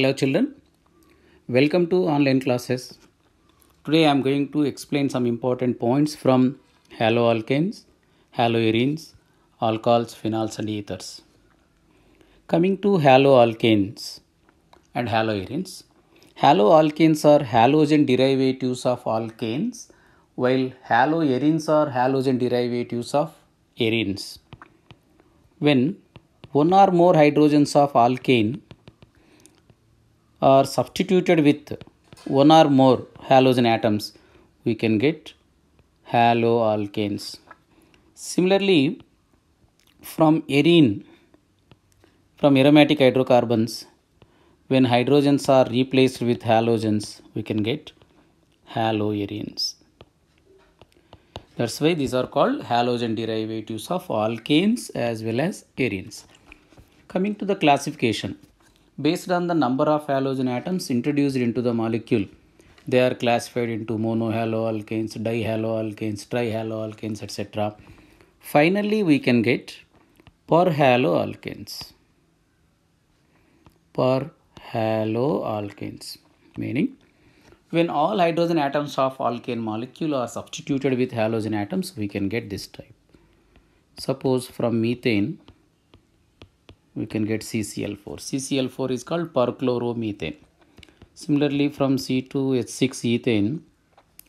Hello children, welcome to online classes. Today I am going to explain some important points from haloalkanes, haloarenes, alcohols, phenols and ethers. Coming to haloalkanes and haloarenes. Haloalkanes are halogen derivatives of alkanes while haloarenes are halogen derivatives of arenes. When one or more hydrogens of alkane are substituted with one or more halogen atoms, we can get haloalkanes. Similarly, from arene, from aromatic hydrocarbons, when hydrogens are replaced with halogens, we can get haloarenes. That's why these are called halogen derivatives of alkanes as well as arenes. Coming to the classification, based on the number of halogen atoms introduced into the molecule. They are classified into monohaloalkanes, dihaloalkanes, trihaloalkanes, etc. Finally, we can get perhaloalkanes. Perhaloalkanes meaning when all hydrogen atoms of alkane molecule are substituted with halogen atoms, we can get this type. Suppose from methane, we can get CCl4. CCl4 is called perchloromethane. Similarly, from C2H6 ethane,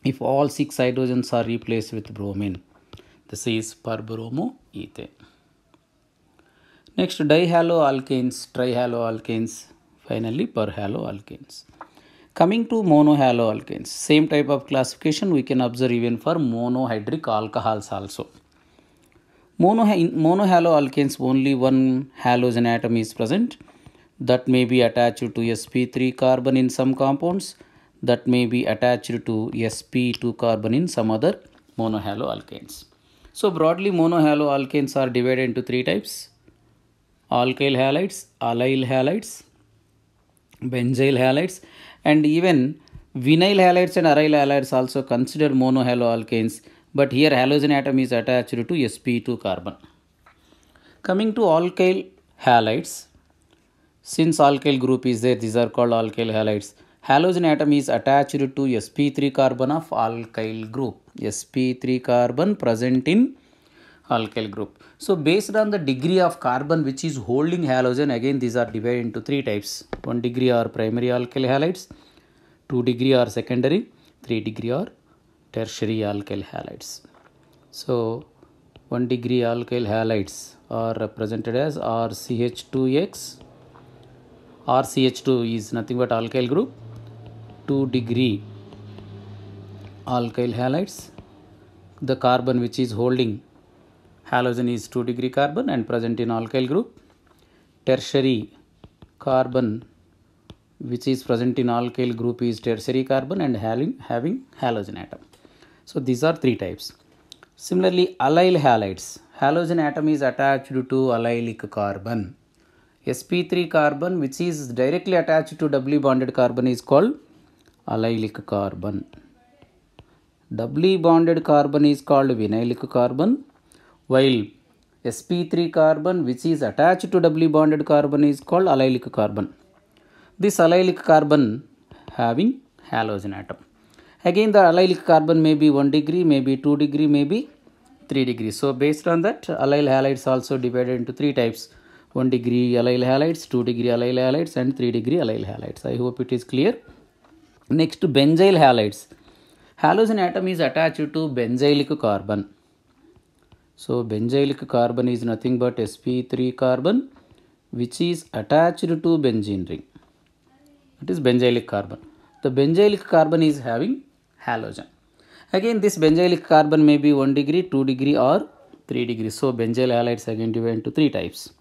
if all six hydrogens are replaced with bromine, this is perbromoethane. Next, dihaloalkanes, trihaloalkanes, finally perhaloalkanes. Coming to monohaloalkanes, same type of classification we can observe even for monohydric alcohols also. Mono, monohalo alkanes only one halogen atom is present that may be attached to sp3 carbon in some compounds that may be attached to sp2 carbon in some other monohalo alkanes. So broadly monohalo alkanes are divided into three types alkyl halides, allyl halides, benzyl halides and even vinyl halides and aryl halides also considered monohalo alkanes but here halogen atom is attached to sp2 carbon. Coming to alkyl halides, since alkyl group is there, these are called alkyl halides. Halogen atom is attached to sp3 carbon of alkyl group, sp3 carbon present in alkyl group. So based on the degree of carbon which is holding halogen, again these are divided into three types. 1 degree are primary alkyl halides, 2 degree are secondary, 3 degree are tertiary alkyl halides. So 1 degree alkyl halides are represented as RCH2X. RCH2 is nothing but alkyl group. 2 degree alkyl halides. The carbon which is holding halogen is 2 degree carbon and present in alkyl group. Tertiary carbon which is present in alkyl group is tertiary carbon and having, halogen atom. So these are three types. Similarly, allyl halides. Halogen atom is attached to allylic carbon. sp3 carbon which is directly attached to doubly bonded carbon is called allylic carbon. Doubly bonded carbon is called vinylic carbon while sp3 carbon which is attached to doubly bonded carbon is called allylic carbon. This allylic carbon having halogen atom. Again the allyl carbon may be 1 degree, maybe 2 degree, maybe 3 degree. So based on that allyl halides also divided into 3 types 1 degree allyl halides, 2 degree allyl halides and 3 degree allyl halides. I hope it is clear. Next benzyl halides. Halogen atom is attached to benzylic carbon. So benzylic carbon is nothing but sp3 carbon which is attached to benzene ring. It is benzylic carbon. The benzylic carbon is having halogen. Again this benzylic carbon may be 1 degree, 2 degree or 3 degree. So benzyl halides again divided into 3 types.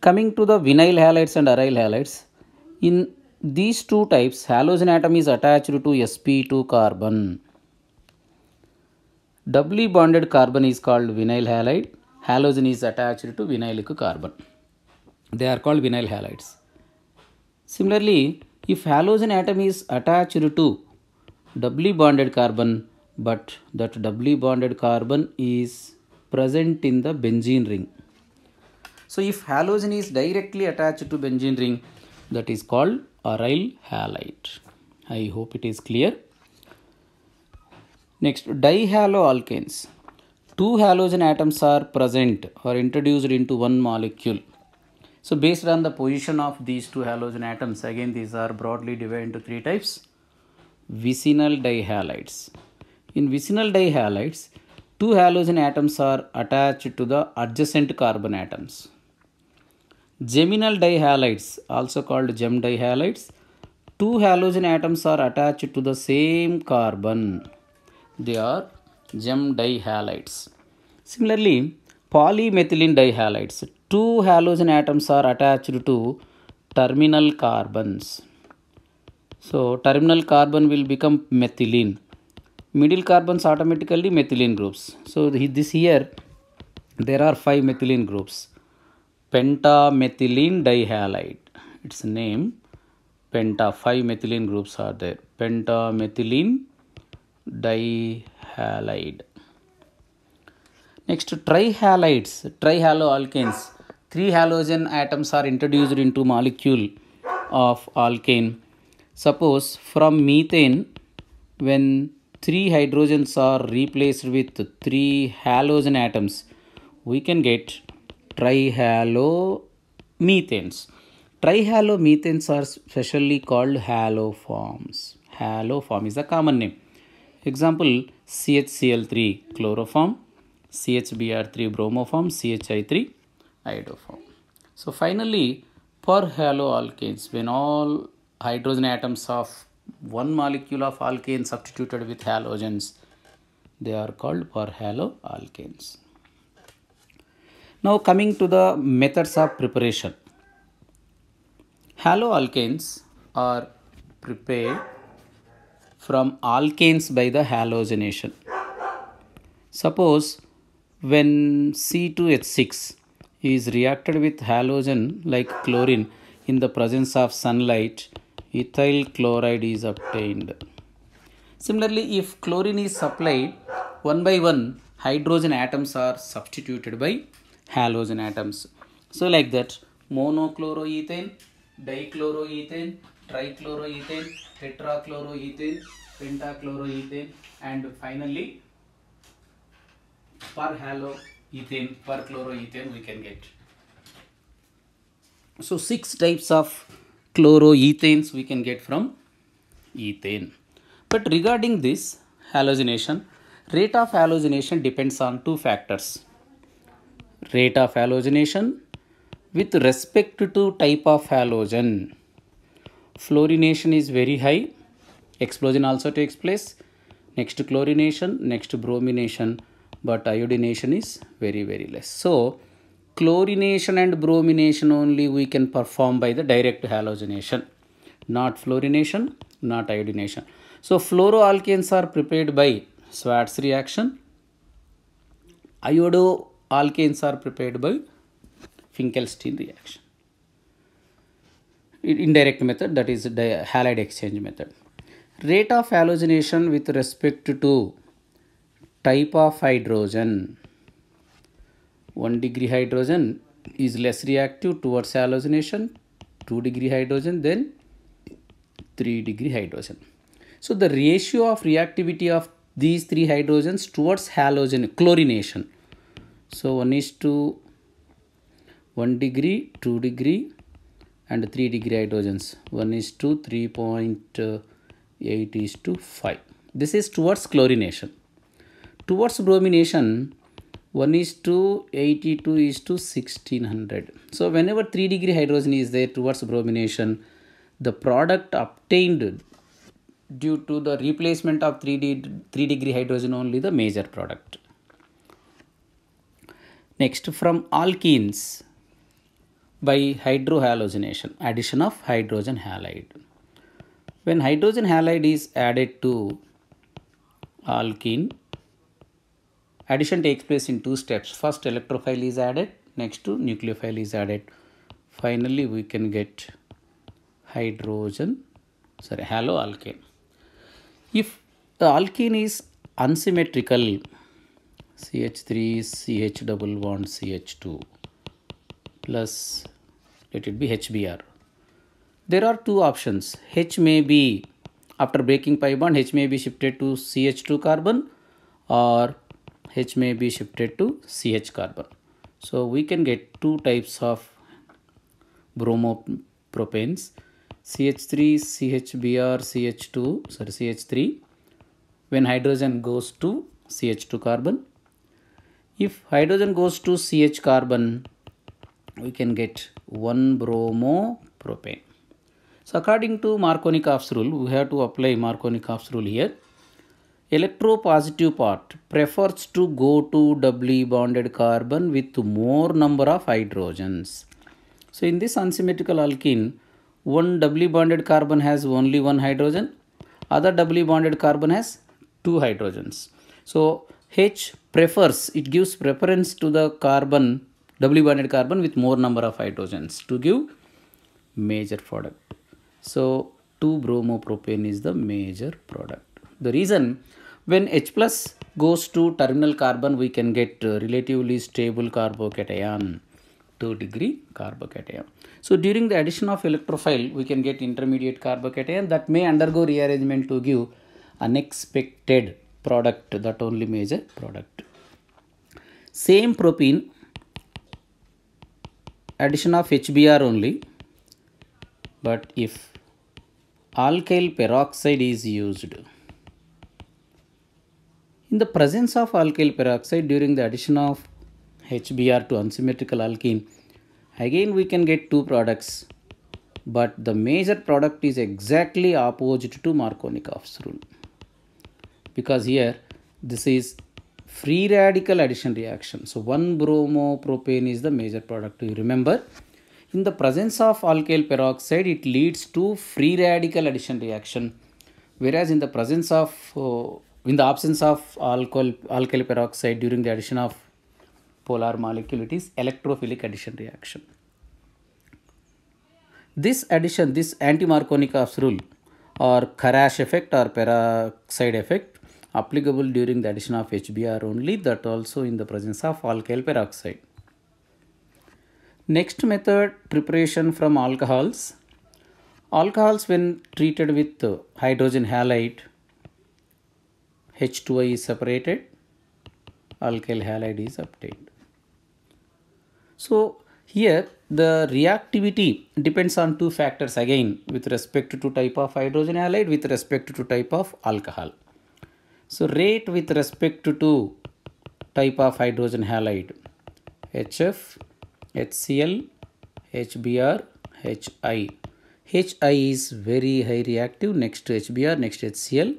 Coming to the vinyl halides and aryl halides, in these two types halogen atom is attached to sp2 carbon. Doubly bonded carbon is called vinyl halide. Halogen is attached to vinylic carbon. They are called vinyl halides. Similarly, if halogen atom is attached to doubly bonded carbon but that doubly bonded carbon is present in the benzene ring. So if halogen is directly attached to benzene ring that is called aryl halide. I hope it is clear. Next dihaloalkanes. Two halogen atoms are present or introduced into one molecule. So based on the position of these two halogen atoms again these are broadly divided into three types vicinal dihalides. In vicinal dihalides, two halogen atoms are attached to the adjacent carbon atoms. Geminal dihalides, also called gem dihalides, two halogen atoms are attached to the same carbon. They are gem dihalides. Similarly, polymethylene dihalides, two halogen atoms are attached to terminal carbons. So terminal carbon will become methylene. Middle carbons automatically methylene groups. So this here there are five methylene groups. Pentamethylene dihalide. Its name penta five methylene groups are there. Pentamethylene dihalide. Next trihalides, trihaloalkanes. Three halogen atoms are introduced into molecule of alkane Suppose from methane, when three hydrogens are replaced with three halogen atoms, we can get trihalomethanes. Trihalomethanes are specially called haloforms. Haloform is a common name. Example CHCl3 chloroform, CHBr3 bromoform, CHI3 iodoform. So finally, per haloalkanes, when all hydrogen atoms of one molecule of alkane substituted with halogens they are called for haloalkanes now coming to the methods of preparation haloalkanes are prepared from alkanes by the halogenation suppose when c2h6 is reacted with halogen like chlorine in the presence of sunlight ethyl chloride is obtained. Similarly, if chlorine is supplied, one by one hydrogen atoms are substituted by halogen atoms. So like that, monochloroethane, dichloroethane, trichloroethane, tetrachloroethane, pentachloroethane and finally perhaloethane, perchloroethane we can get. So six types of chloroethanes we can get from ethane. But regarding this halogenation, rate of halogenation depends on two factors. Rate of halogenation with respect to type of halogen. Fluorination is very high. Explosion also takes place. Next to chlorination, next to bromination, but iodination is very, very less. So, chlorination and bromination only we can perform by the direct halogenation not fluorination not iodination so fluoroalkanes are prepared by swartz reaction iodoalkanes are prepared by finkelstein reaction indirect method that is the halide exchange method rate of halogenation with respect to type of hydrogen 1 degree hydrogen is less reactive towards halogenation 2 degree hydrogen then 3 degree hydrogen. So the ratio of reactivity of these three hydrogens towards halogen chlorination. So 1 is to 1 degree, 2 degree and 3 degree hydrogens. 1 is to 3.8 uh, is to 5. This is towards chlorination. Towards bromination, 1 is to 82 is to 1600. So whenever 3 degree hydrogen is there towards bromination, the product obtained due to the replacement of 3, d 3 degree hydrogen only the major product. Next from alkenes by hydrohalogenation, addition of hydrogen halide. When hydrogen halide is added to alkene, Addition takes place in two steps. First electrophile is added, next to nucleophile is added. Finally, we can get hydrogen, sorry, halo alkane. If the alkene is unsymmetrical, CH3, CH double bond, CH2 plus let it be HBr. There are two options. H may be after breaking pi bond, H may be shifted to CH2 carbon or H may be shifted to CH carbon. So we can get two types of bromopropanes CH3, CHBr, CH2, sorry CH3 when hydrogen goes to CH2 carbon. If hydrogen goes to CH carbon, we can get one bromopropane. So according to Markovnikov's rule, we have to apply Markovnikov's rule here. Electropositive part prefers to go to doubly bonded carbon with more number of hydrogens. So in this unsymmetrical alkene, one doubly bonded carbon has only one hydrogen, other doubly bonded carbon has two hydrogens. So H prefers, it gives preference to the carbon, doubly bonded carbon with more number of hydrogens to give major product. So 2 bromopropane is the major product. The reason when H plus goes to terminal carbon, we can get uh, relatively stable carbocation, 2 degree carbocation. So during the addition of electrophile, we can get intermediate carbocation that may undergo rearrangement to give unexpected product, that only major product. Same propene, addition of HBr only, but if alkyl peroxide is used, in the presence of alkyl peroxide during the addition of HBr to unsymmetrical alkene, again we can get two products, but the major product is exactly opposite to Markovnikov's rule. Because here this is free radical addition reaction. So one bromopropane is the major product. You remember in the presence of alkyl peroxide it leads to free radical addition reaction whereas in the presence of uh, in the absence of alcohol, alkyl peroxide during the addition of polar molecule, it is electrophilic addition reaction. This addition, this anti-Markovnikov's rule or Karash effect or peroxide effect applicable during the addition of HBr only that also in the presence of alkyl peroxide. Next method preparation from alcohols. Alcohols when treated with hydrogen halide H2I is separated, alkyl halide is obtained. So here the reactivity depends on two factors again with respect to type of hydrogen halide with respect to type of alcohol. So rate with respect to type of hydrogen halide HF, HCl, HBr, HI. HI is very high reactive next to HBr next HCl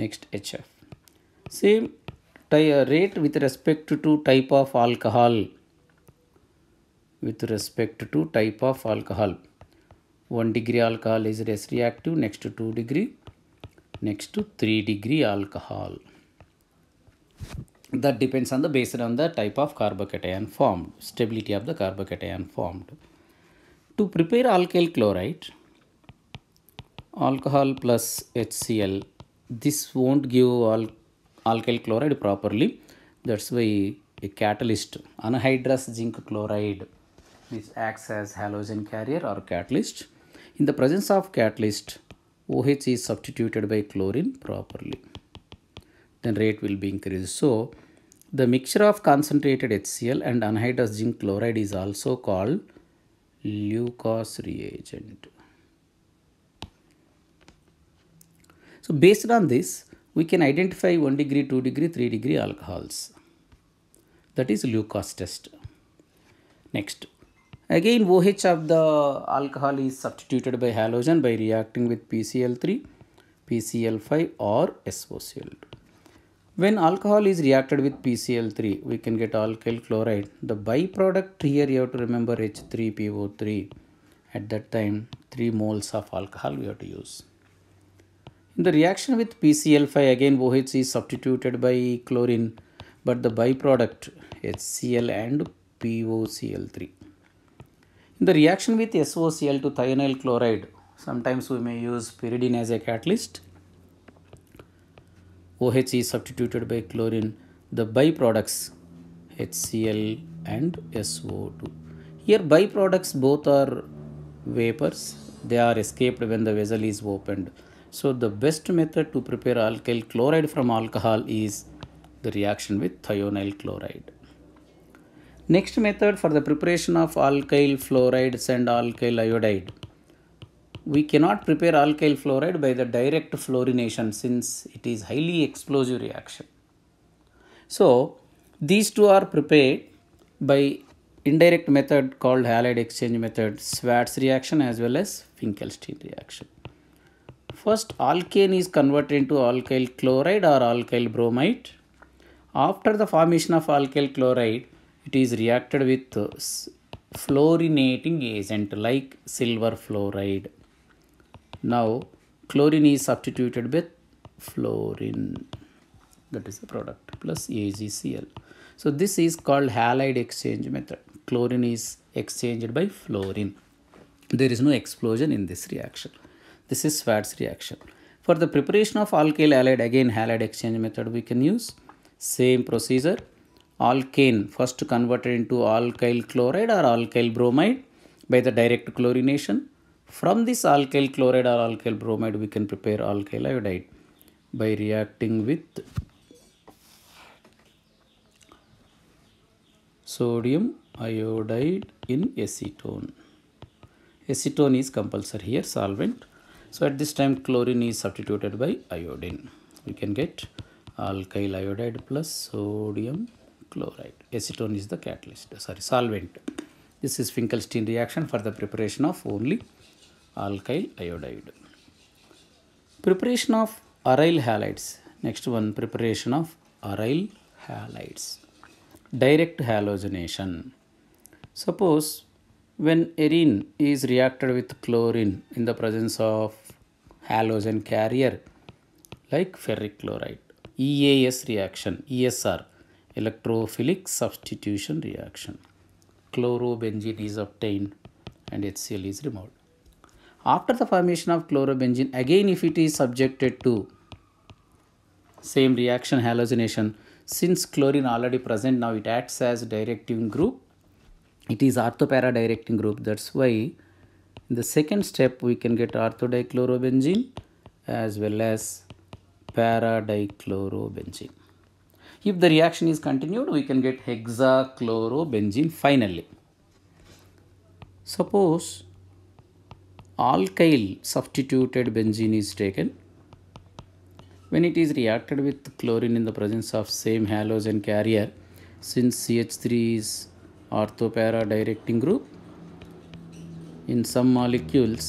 next HF. Same rate with respect to type of alcohol with respect to type of alcohol 1 degree alcohol is less reactive next to 2 degree next to 3 degree alcohol that depends on the based on the type of carbocation formed stability of the carbocation formed to prepare alkyl chloride alcohol plus HCl this won't give al alkyl chloride properly that's why a catalyst anhydrous zinc chloride which acts as halogen carrier or catalyst in the presence of catalyst OH is substituted by chlorine properly then rate will be increased so the mixture of concentrated HCl and anhydrous zinc chloride is also called Leucos reagent So based on this, we can identify 1 degree, 2 degree, 3 degree alcohols. That is Lucas test. Next, again OH of the alcohol is substituted by halogen by reacting with PCl3, PCl5 or SOCl2. When alcohol is reacted with PCl3, we can get alkyl chloride. The byproduct here you have to remember H3PO3. At that time, 3 moles of alcohol we have to use. In the reaction with PCl5 again OH is substituted by chlorine but the byproduct HCl and POCl3. In the reaction with SOCl to thionyl chloride sometimes we may use pyridine as a catalyst. OH is substituted by chlorine the byproducts HCl and SO2. Here byproducts both are vapors they are escaped when the vessel is opened. So the best method to prepare alkyl chloride from alcohol is the reaction with thionyl chloride. Next method for the preparation of alkyl fluorides and alkyl iodide. We cannot prepare alkyl fluoride by the direct fluorination since it is highly explosive reaction. So these two are prepared by indirect method called halide exchange method, Swartz reaction as well as Finkelstein reaction. First alkane is converted into alkyl chloride or alkyl bromide. After the formation of alkyl chloride, it is reacted with fluorinating agent like silver fluoride. Now chlorine is substituted with fluorine that is the product plus AgCl. So this is called halide exchange method. Chlorine is exchanged by fluorine. There is no explosion in this reaction. This is Swart's reaction. For the preparation of alkyl halide, again halide exchange method we can use. Same procedure. Alkane first converted into alkyl chloride or alkyl bromide by the direct chlorination. From this alkyl chloride or alkyl bromide, we can prepare alkyl iodide by reacting with sodium iodide in acetone. Acetone is compulsory here solvent. So at this time chlorine is substituted by iodine. We can get alkyl iodide plus sodium chloride. Acetone is the catalyst, sorry, solvent. This is Finkelstein reaction for the preparation of only alkyl iodide. Preparation of aryl halides. Next one, preparation of aryl halides. Direct halogenation. Suppose when arene is reacted with chlorine in the presence of halogen carrier like ferric chloride. EAS reaction, ESR, electrophilic substitution reaction. Chlorobenzene is obtained and HCl is removed. After the formation of chlorobenzene, again if it is subjected to same reaction halogenation, since chlorine already present now it acts as directing group, it is orthopara directing group that's why in the second step, we can get orthodichlorobenzene as well as paradichlorobenzene. If the reaction is continued, we can get hexachlorobenzene finally. Suppose alkyl substituted benzene is taken. When it is reacted with chlorine in the presence of same halogen carrier, since CH3 is para directing group, in some molecules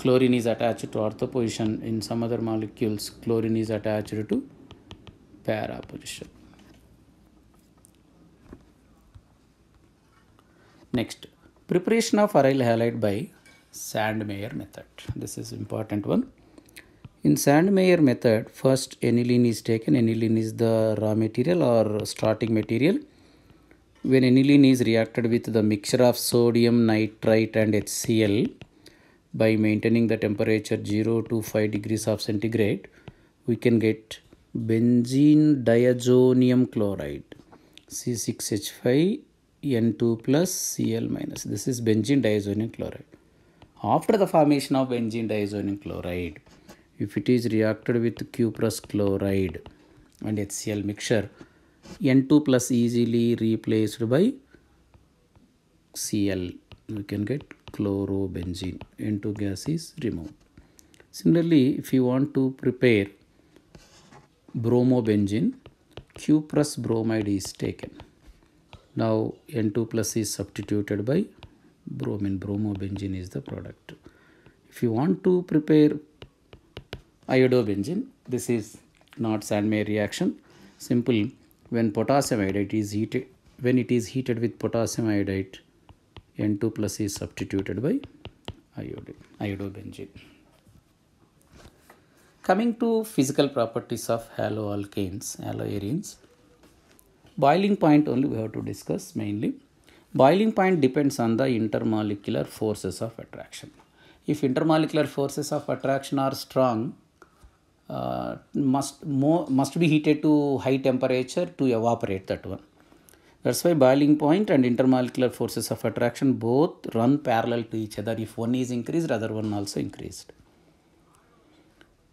chlorine is attached to ortho position in some other molecules chlorine is attached to para position next preparation of aryl halide by sandmeyer method this is important one in sandmeyer method first aniline is taken aniline is the raw material or starting material when aniline is reacted with the mixture of sodium nitrite and HCl by maintaining the temperature 0 to 5 degrees of centigrade, we can get benzene diazonium chloride C6H5N2 plus Cl minus. This is benzene diazonium chloride. After the formation of benzene diazonium chloride, if it is reacted with cuprous chloride and HCl mixture, N2 plus easily replaced by Cl. We can get chlorobenzene. N2 gas is removed. Similarly, if you want to prepare bromobenzene, plus bromide is taken. Now N2 plus is substituted by bromine. Bromobenzene is the product. If you want to prepare iodobenzene, this is not Sanmei reaction. Simple when potassium iodide is heated when it is heated with potassium iodide N2 plus is substituted by iodine. iodobenzene. Coming to physical properties of haloalkanes, haloarenes, boiling point only we have to discuss mainly. Boiling point depends on the intermolecular forces of attraction. If intermolecular forces of attraction are strong, uh, must more must be heated to high temperature to evaporate that one that's why boiling point and intermolecular forces of attraction both run parallel to each other if one is increased other one also increased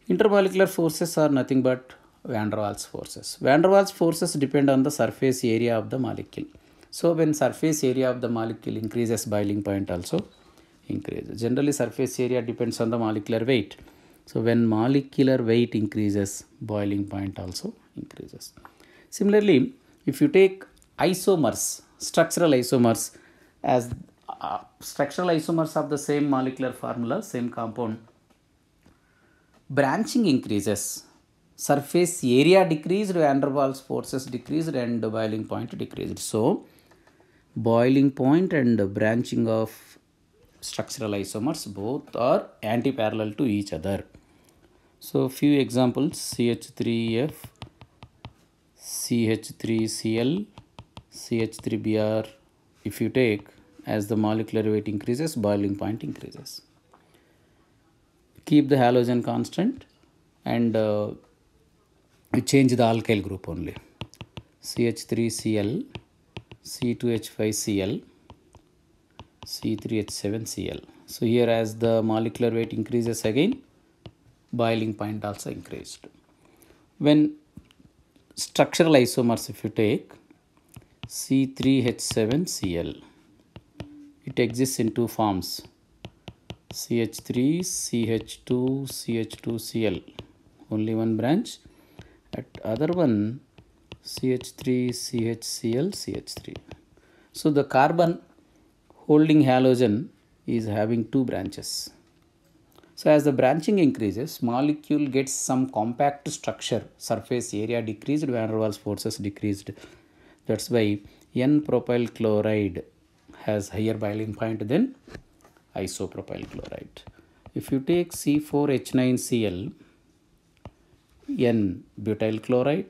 intermolecular forces are nothing but van der Waals forces van der Waals forces depend on the surface area of the molecule so when surface area of the molecule increases boiling point also increases generally surface area depends on the molecular weight so when molecular weight increases, boiling point also increases. Similarly, if you take isomers, structural isomers as uh, structural isomers of the same molecular formula, same compound, branching increases, surface area decreased, van der Waals forces decreased and boiling point decreased. So, boiling point and branching of structural isomers both are anti-parallel to each other. So few examples CH3F, CH3Cl, CH3Br if you take as the molecular weight increases boiling point increases. Keep the halogen constant and uh, you change the alkyl group only CH3Cl, C2H5Cl, C3H7Cl. So here as the molecular weight increases again boiling point also increased. When structural isomers if you take C3H7Cl, it exists in two forms CH3, CH2, CH2Cl, only one branch. At other one CH3, CHCl, CH3. So the carbon holding halogen is having two branches. So as the branching increases, molecule gets some compact structure, surface area decreased, van der Waals forces decreased. That's why N-propyl chloride has higher boiling point than isopropyl chloride. If you take C4H9Cl, N-butyl chloride,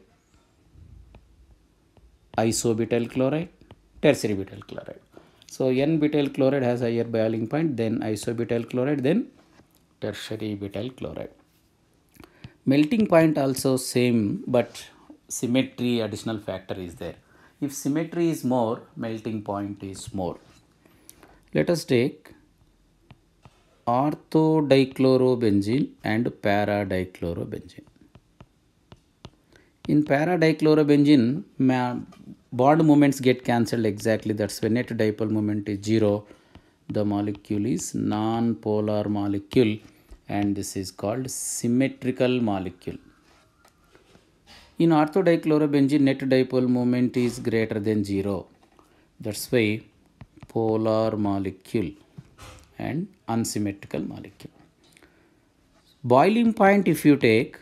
isobutyl chloride, tertiary butyl chloride. So N-butyl chloride has higher boiling point, than isobutyl chloride, then tertiary butyl chloride. Melting point also same but symmetry additional factor is there. If symmetry is more, melting point is more. Let us take ortho dichlorobenzene and para dichlorobenzene. In para dichlorobenzene, bond moments get cancelled exactly. That's when net dipole moment is 0 the molecule is non-polar molecule and this is called symmetrical molecule. In orthodichlorobenzene net dipole moment is greater than 0. That's why polar molecule and unsymmetrical molecule. Boiling point if you take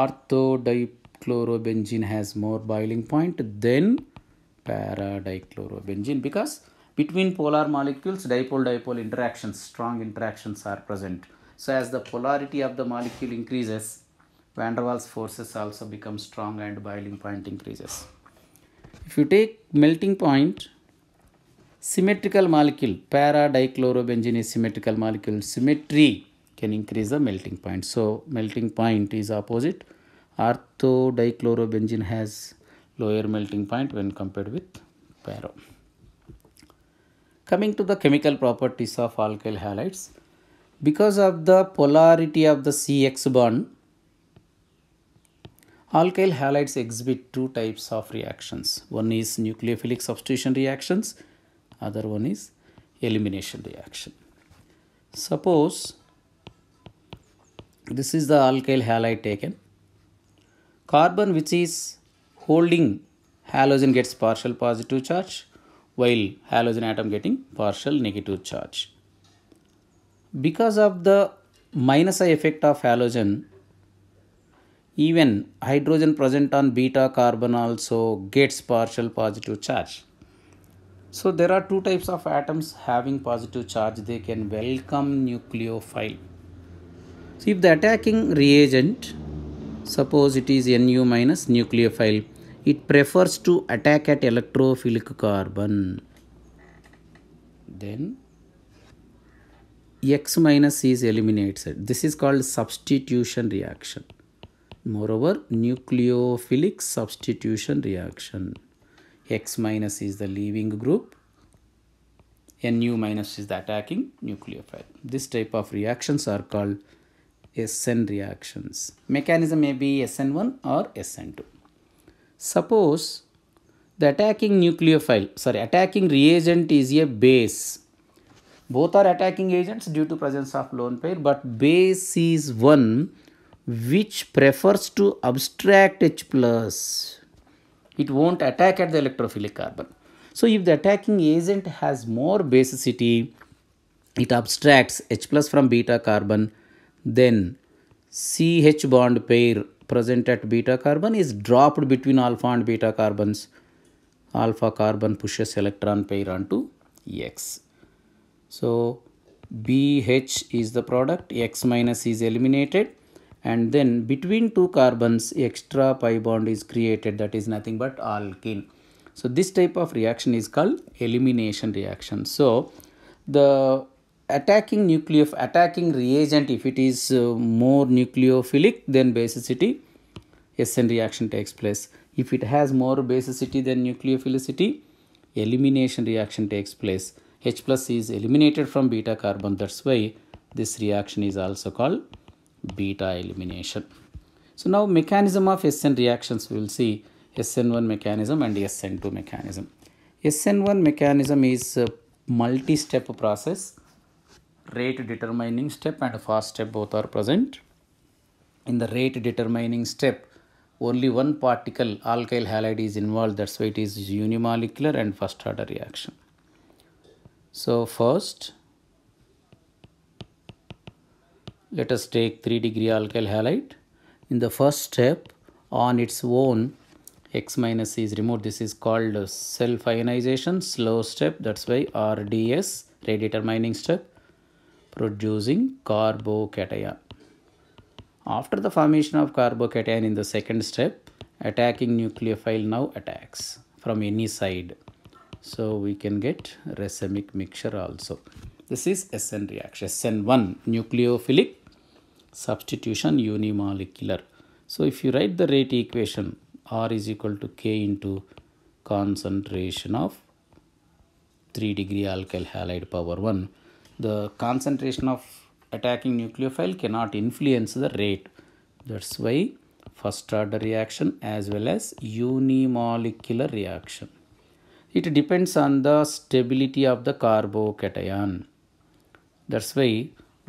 orthodichlorobenzene has more boiling point than paradichlorobenzene because between polar molecules, dipole-dipole interactions, strong interactions are present. So as the polarity of the molecule increases, van der Waals forces also become strong and boiling point increases. If you take melting point, symmetrical molecule, para dichlorobenzene is symmetrical molecule, symmetry can increase the melting point. So melting point is opposite. Ortho dichlorobenzene has lower melting point when compared with para. Coming to the chemical properties of alkyl halides, because of the polarity of the CX bond, alkyl halides exhibit two types of reactions. One is nucleophilic substitution reactions, other one is elimination reaction. Suppose this is the alkyl halide taken. Carbon which is holding halogen gets partial positive charge while halogen atom getting partial negative charge. Because of the minus I effect of halogen, even hydrogen present on beta carbon also gets partial positive charge. So there are two types of atoms having positive charge. They can welcome nucleophile. So if the attacking reagent, suppose it is Nu minus nucleophile it prefers to attack at electrophilic carbon. Then X minus is eliminated. This is called substitution reaction. Moreover, nucleophilic substitution reaction. X minus is the leaving group. Nu minus is the attacking nucleophile. This type of reactions are called SN reactions. Mechanism may be SN1 or SN2. Suppose the attacking nucleophile, sorry, attacking reagent is a base. Both are attacking agents due to presence of lone pair, but base is one which prefers to abstract H+. plus. It won't attack at the electrophilic carbon. So, if the attacking agent has more basicity, it abstracts H plus from beta carbon, then CH bond pair present at beta carbon is dropped between alpha and beta carbons. Alpha carbon pushes electron pair onto X. So, BH is the product, X minus is eliminated and then between two carbons extra pi bond is created that is nothing but alkene. So, this type of reaction is called elimination reaction. So, the attacking nucleof attacking reagent if it is uh, more nucleophilic then basicity SN reaction takes place if it has more basicity than nucleophilicity elimination reaction takes place H plus is eliminated from beta carbon that's why this reaction is also called beta elimination so now mechanism of SN reactions we will see SN1 mechanism and SN2 mechanism SN1 mechanism is multi-step process rate determining step and fast step both are present. In the rate determining step, only one particle alkyl halide is involved that's why it is unimolecular and first order reaction. So first let us take 3 degree alkyl halide. In the first step on its own x minus is removed this is called self ionization slow step that's why RDS rate determining step producing carbocation. After the formation of carbocation in the second step, attacking nucleophile now attacks from any side. So we can get racemic mixture also. This is SN reaction. SN1 nucleophilic substitution unimolecular. So if you write the rate equation R is equal to K into concentration of 3 degree alkyl halide power 1 the concentration of attacking nucleophile cannot influence the rate. That's why first order reaction as well as unimolecular reaction. It depends on the stability of the carbocation. That's why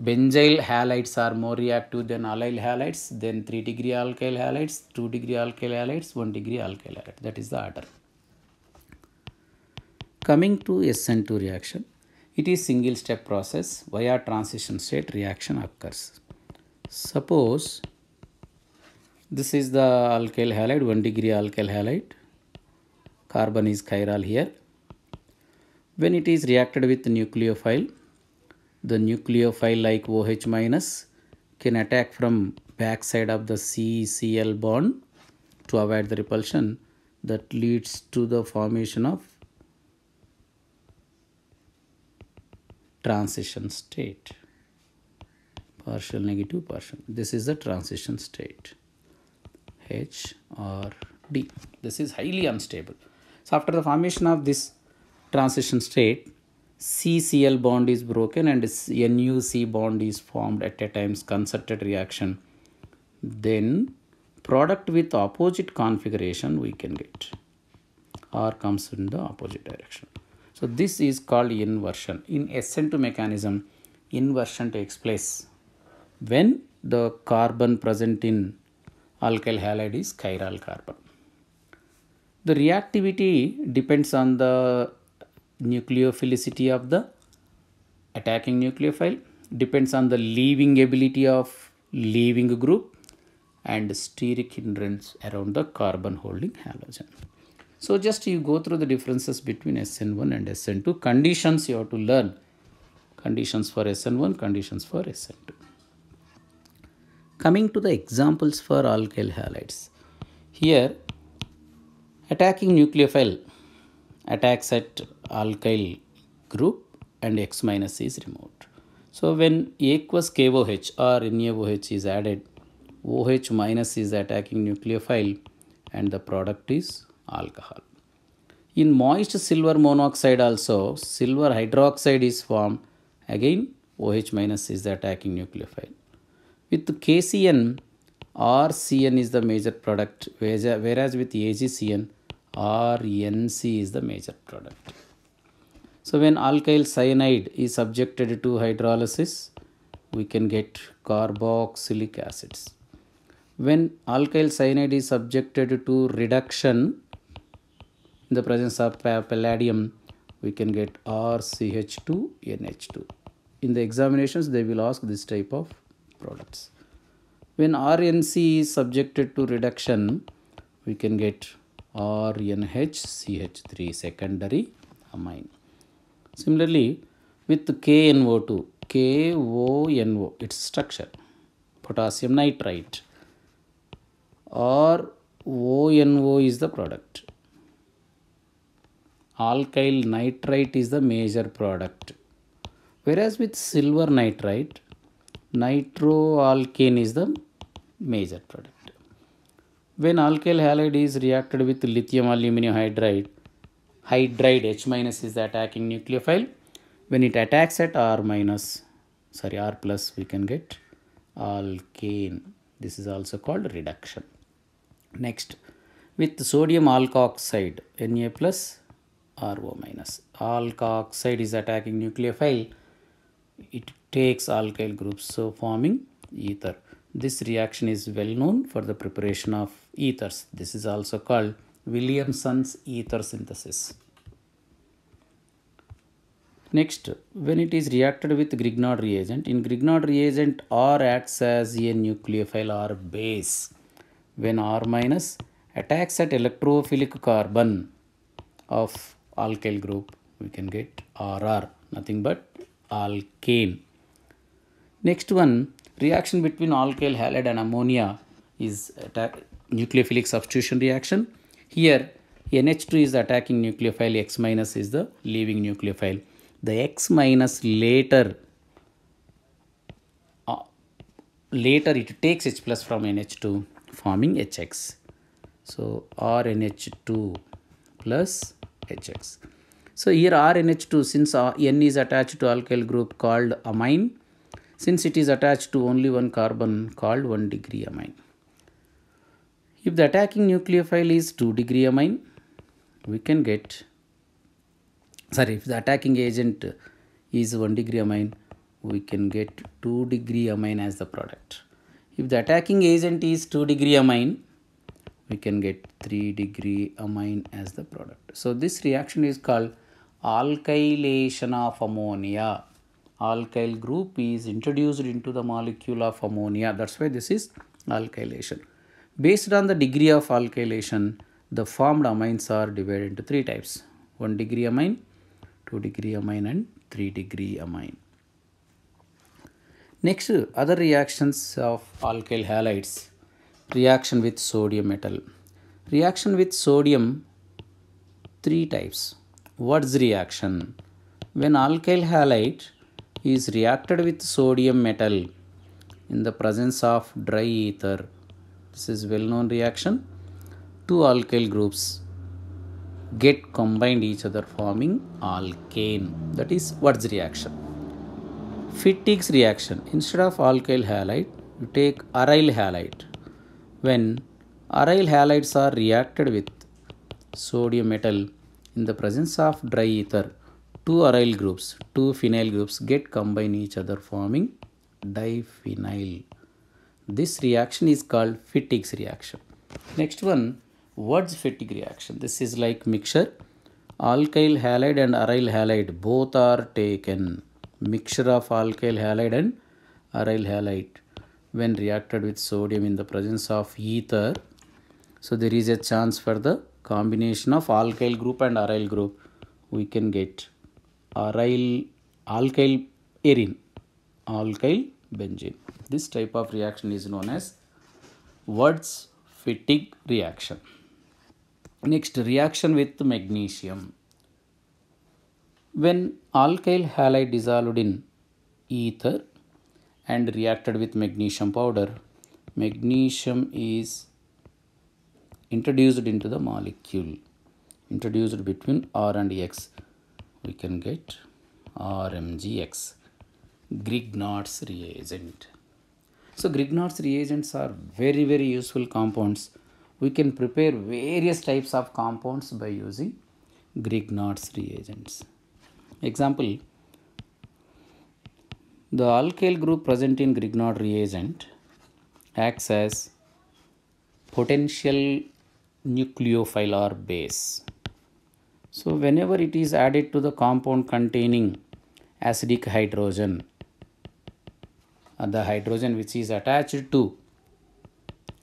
benzyl halides are more reactive than allyl halides, then 3 degree alkyl halides, 2 degree alkyl halides, 1 degree alkyl halide. That is the order. Coming to SN2 reaction. It is single step process via transition state reaction occurs. Suppose this is the alkyl halide, 1 degree alkyl halide. Carbon is chiral here. When it is reacted with nucleophile, the nucleophile like OH minus can attack from back side of the CCl bond to avoid the repulsion that leads to the formation of transition state partial negative partial this is the transition state h or d this is highly unstable so after the formation of this transition state CCl bond is broken and NUC bond is formed at a times concerted reaction then product with opposite configuration we can get R comes in the opposite direction so this is called inversion. In SN2 mechanism, inversion takes place when the carbon present in alkyl halide is chiral carbon. The reactivity depends on the nucleophilicity of the attacking nucleophile, depends on the leaving ability of leaving group and steric hindrance around the carbon holding halogen. So just you go through the differences between SN1 and SN2. Conditions you have to learn. Conditions for SN1, conditions for SN2. Coming to the examples for alkyl halides. Here, attacking nucleophile attacks at alkyl group and X minus is removed. So when aqueous KOH or NaOH is added, OH minus is attacking nucleophile and the product is alcohol. In moist silver monoxide also, silver hydroxide is formed. Again, OH minus is the attacking nucleophile. With KCN, RCN is the major product, whereas with AgCN, RNC is the major product. So, when alkyl cyanide is subjected to hydrolysis, we can get carboxylic acids. When alkyl cyanide is subjected to reduction, in the presence of palladium we can get RCH2NH2. In the examinations they will ask this type of products. When RNC is subjected to reduction we can get RNHCH3 secondary amine. Similarly with KNO2 KONO its structure potassium nitrite or ONO is the product alkyl nitrite is the major product. Whereas with silver nitrite, nitroalkane is the major product. When alkyl halide is reacted with lithium aluminum hydride, hydride H minus is the attacking nucleophile. When it attacks at R minus, sorry R plus, we can get alkane. This is also called reduction. Next, with sodium alkoxide Na plus RO minus. Alkoxide oxide is attacking nucleophile. It takes alkyl groups so forming ether. This reaction is well known for the preparation of ethers. This is also called Williamson's ether synthesis. Next, when it is reacted with Grignard reagent, in Grignard reagent R acts as a nucleophile or base. When R minus attacks at electrophilic carbon of alkyl group we can get RR nothing but alkane. Next one reaction between alkyl halide and ammonia is nucleophilic substitution reaction. Here NH2 is attacking nucleophile X minus is the leaving nucleophile. The X minus later uh, later it takes H plus from NH2 forming HX. So RNH2 plus HX. So here RNH2 since uh, N is attached to alkyl group called amine since it is attached to only one carbon called 1 degree amine. If the attacking nucleophile is 2 degree amine we can get sorry if the attacking agent is 1 degree amine we can get 2 degree amine as the product. If the attacking agent is 2 degree amine we can get 3 degree amine as the product. So this reaction is called alkylation of ammonia. Alkyl group is introduced into the molecule of ammonia. That's why this is alkylation. Based on the degree of alkylation, the formed amines are divided into three types. 1 degree amine, 2 degree amine and 3 degree amine. Next, other reactions of alkyl halides reaction with sodium metal reaction with sodium three types what's reaction when alkyl halide is reacted with sodium metal in the presence of dry ether this is well known reaction two alkyl groups get combined each other forming alkane that is what's reaction Fittig's reaction instead of alkyl halide you take aryl halide when aryl halides are reacted with sodium metal in the presence of dry ether, two aryl groups, two phenyl groups get combined each other forming diphenyl. This reaction is called Fittig's reaction. Next one, what's Fittig reaction. This is like mixture. Alkyl halide and aryl halide both are taken. Mixture of alkyl halide and aryl halide when reacted with sodium in the presence of ether so there is a chance for the combination of alkyl group and aryl group we can get aryl alkyl erin alkyl benzene this type of reaction is known as Wurtz fatigue reaction next reaction with magnesium when alkyl halide dissolved in ether and reacted with magnesium powder. Magnesium is introduced into the molecule, introduced between R and X. We can get RMGX, Grignard's reagent. So Grignard's reagents are very very useful compounds. We can prepare various types of compounds by using Grignard's reagents. Example the alkyl group present in Grignard reagent acts as potential nucleophile or base. So, whenever it is added to the compound containing acidic hydrogen, uh, the hydrogen which is attached to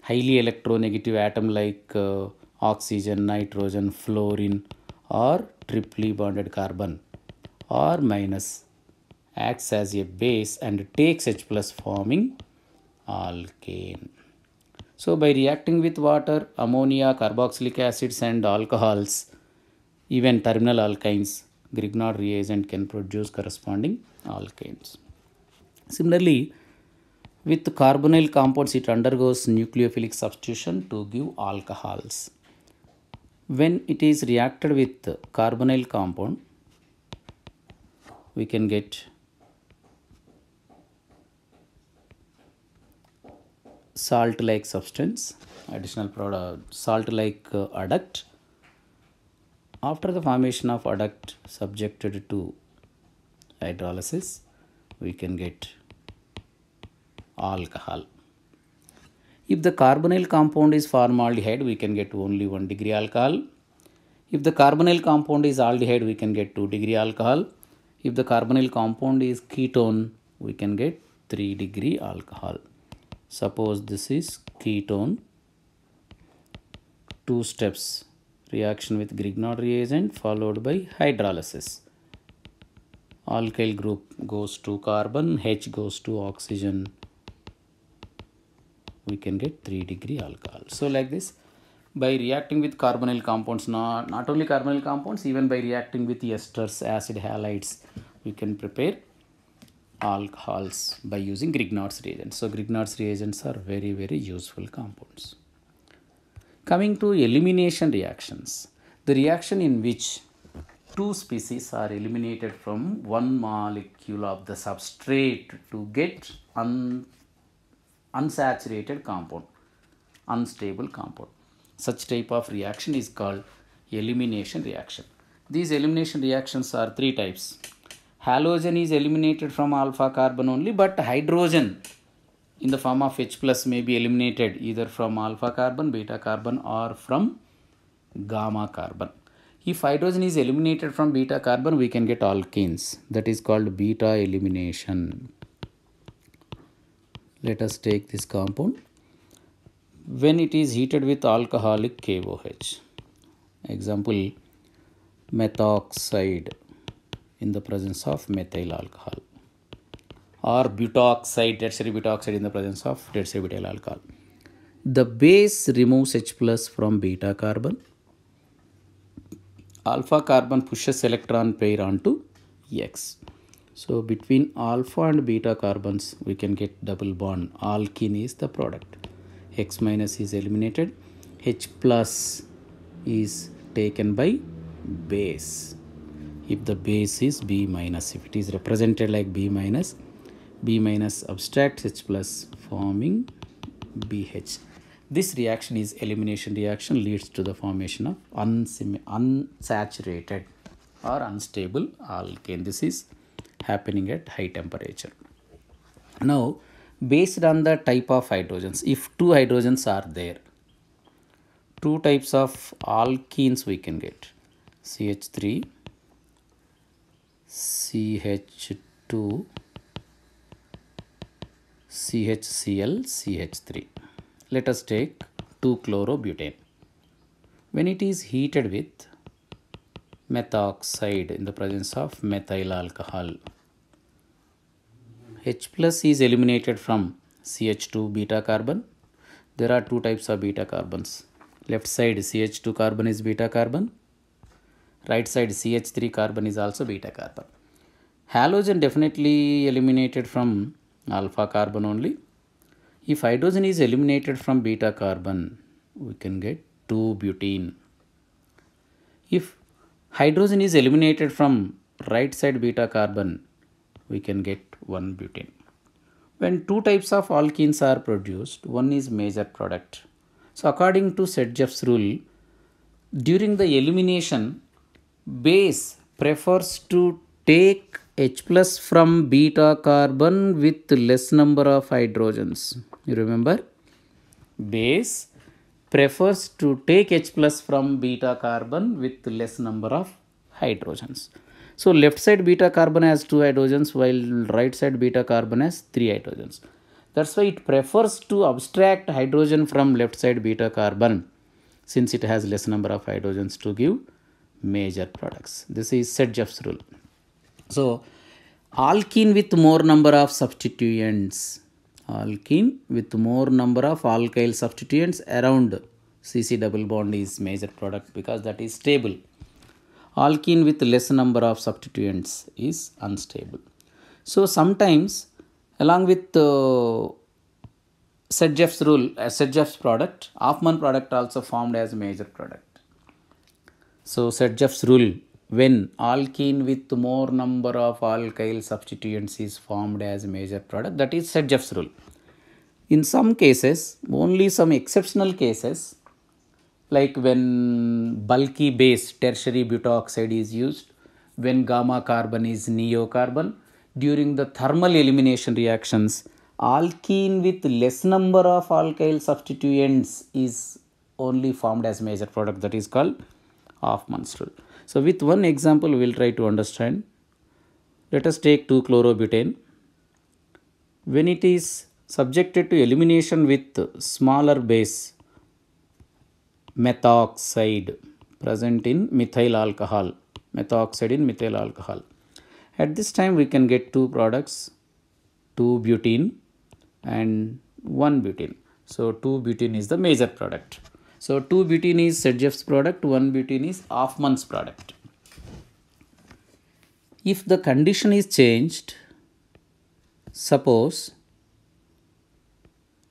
highly electronegative atom like uh, oxygen, nitrogen, fluorine or triply bonded carbon or minus acts as a base and takes H plus forming alkane. So by reacting with water, ammonia, carboxylic acids and alcohols, even terminal alkynes, Grignard reagent can produce corresponding alkanes. Similarly, with carbonyl compounds, it undergoes nucleophilic substitution to give alcohols. When it is reacted with carbonyl compound, we can get salt-like substance, additional product, uh, salt-like uh, adduct. After the formation of adduct subjected to hydrolysis, we can get alcohol. If the carbonyl compound is formaldehyde, we can get only 1 degree alcohol. If the carbonyl compound is aldehyde, we can get 2 degree alcohol. If the carbonyl compound is ketone, we can get 3 degree alcohol. Suppose this is ketone. Two steps reaction with Grignard reagent followed by hydrolysis. Alkyl group goes to carbon, H goes to oxygen. We can get 3 degree alcohol. So like this, by reacting with carbonyl compounds, not, not only carbonyl compounds, even by reacting with esters, acid halides, we can prepare alcohols by using Grignard's reagents. So Grignard's reagents are very very useful compounds. Coming to elimination reactions, the reaction in which two species are eliminated from one molecule of the substrate to get un unsaturated compound, unstable compound. Such type of reaction is called elimination reaction. These elimination reactions are three types halogen is eliminated from alpha carbon only but hydrogen in the form of H plus may be eliminated either from alpha carbon, beta carbon or from gamma carbon. If hydrogen is eliminated from beta carbon, we can get alkenes. That is called beta elimination. Let us take this compound. When it is heated with alcoholic KOH, example, methoxide in the presence of methyl alcohol or butoxide, tertiary butoxide in the presence of tertiary butyl alcohol. The base removes H plus from beta carbon. Alpha carbon pushes electron pair onto X. So between alpha and beta carbons, we can get double bond. Alkene is the product. X minus is eliminated. H plus is taken by base if the base is b minus if it is represented like b minus b minus abstract h plus forming bh this reaction is elimination reaction leads to the formation of unsaturated or unstable alkane this is happening at high temperature now based on the type of hydrogens if two hydrogens are there two types of alkenes we can get ch3 CH2, CHCl, CH3. Let us take 2-chlorobutane. When it is heated with methoxide in the presence of methyl alcohol, H plus is eliminated from CH2 beta carbon. There are two types of beta carbons. Left side CH2 carbon is beta carbon right side CH3 carbon is also beta carbon. Halogen definitely eliminated from alpha carbon only. If hydrogen is eliminated from beta carbon, we can get 2-butene. If hydrogen is eliminated from right side beta carbon, we can get 1-butane. When two types of alkenes are produced, one is major product. So according to Sedgeff's rule, during the elimination, base prefers to take H plus from beta carbon with less number of hydrogens. You remember? Base prefers to take H plus from beta carbon with less number of hydrogens. So, left side beta carbon has 2 hydrogens while right side beta carbon has 3 hydrogens. That's why it prefers to abstract hydrogen from left side beta carbon since it has less number of hydrogens to give major products. This is Sedgeff's rule. So, alkene with more number of substituents, alkene with more number of alkyl substituents around CC double bond is major product because that is stable. Alkene with less number of substituents is unstable. So, sometimes along with uh, Sedgeff's rule, uh, Sedgeff's product, Hoffman product also formed as major product. So Sedjeff's rule when alkene with more number of alkyl substituents is formed as major product that is Sedjeff's rule. In some cases only some exceptional cases like when bulky base tertiary butoxide is used when gamma carbon is neocarbon during the thermal elimination reactions alkene with less number of alkyl substituents is only formed as major product that is called half monstrel. So with one example we will try to understand. Let us take 2-chlorobutane. When it is subjected to elimination with smaller base methoxide present in methyl alcohol, methoxide in methyl alcohol. At this time we can get two products, 2 butene and 1 butene. So 2 butene is the major product. So 2 butene is Sedgef's product, 1 butene is Hoffman's product. If the condition is changed, suppose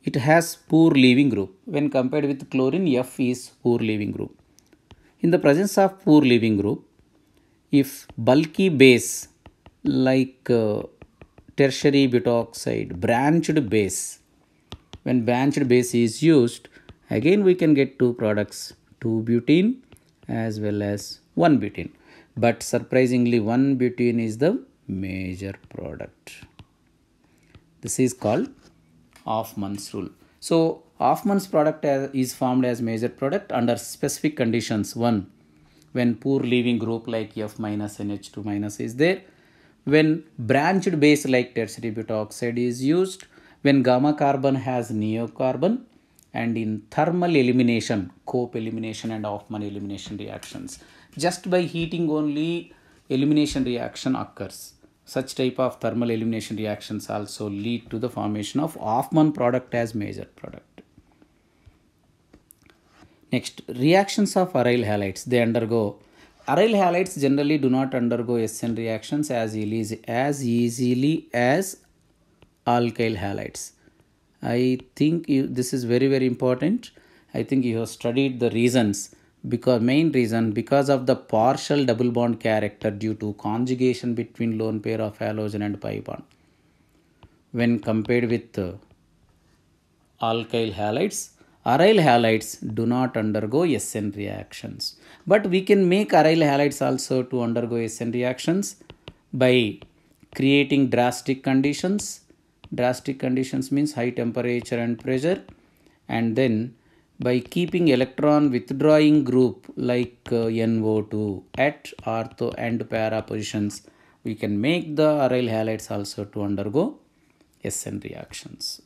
it has poor leaving group when compared with chlorine F is poor leaving group. In the presence of poor leaving group, if bulky base like uh, tertiary butoxide, branched base, when branched base is used, again we can get two products 2 butene as well as 1 butene but surprisingly 1 butene is the major product this is called Hoffman's rule so Hoffman's product is formed as major product under specific conditions one when poor leaving group like F minus NH2 minus is there when branched base like tertiary butoxide is used when gamma carbon has neocarbon and in thermal elimination, cope elimination and Hoffman elimination reactions. Just by heating only elimination reaction occurs. Such type of thermal elimination reactions also lead to the formation of Hoffman product as major product. Next, reactions of aryl halides, they undergo aryl halides generally do not undergo SN reactions as easily as, easily as alkyl halides. I think you, this is very, very important. I think you have studied the reasons because main reason because of the partial double bond character due to conjugation between lone pair of halogen and pi bond when compared with uh, alkyl halides aryl halides do not undergo sn reactions but we can make aryl halides also to undergo sn reactions by creating drastic conditions drastic conditions means high temperature and pressure and then by keeping electron withdrawing group like uh, NO2 at ortho and para positions we can make the aryl halides also to undergo SN reactions.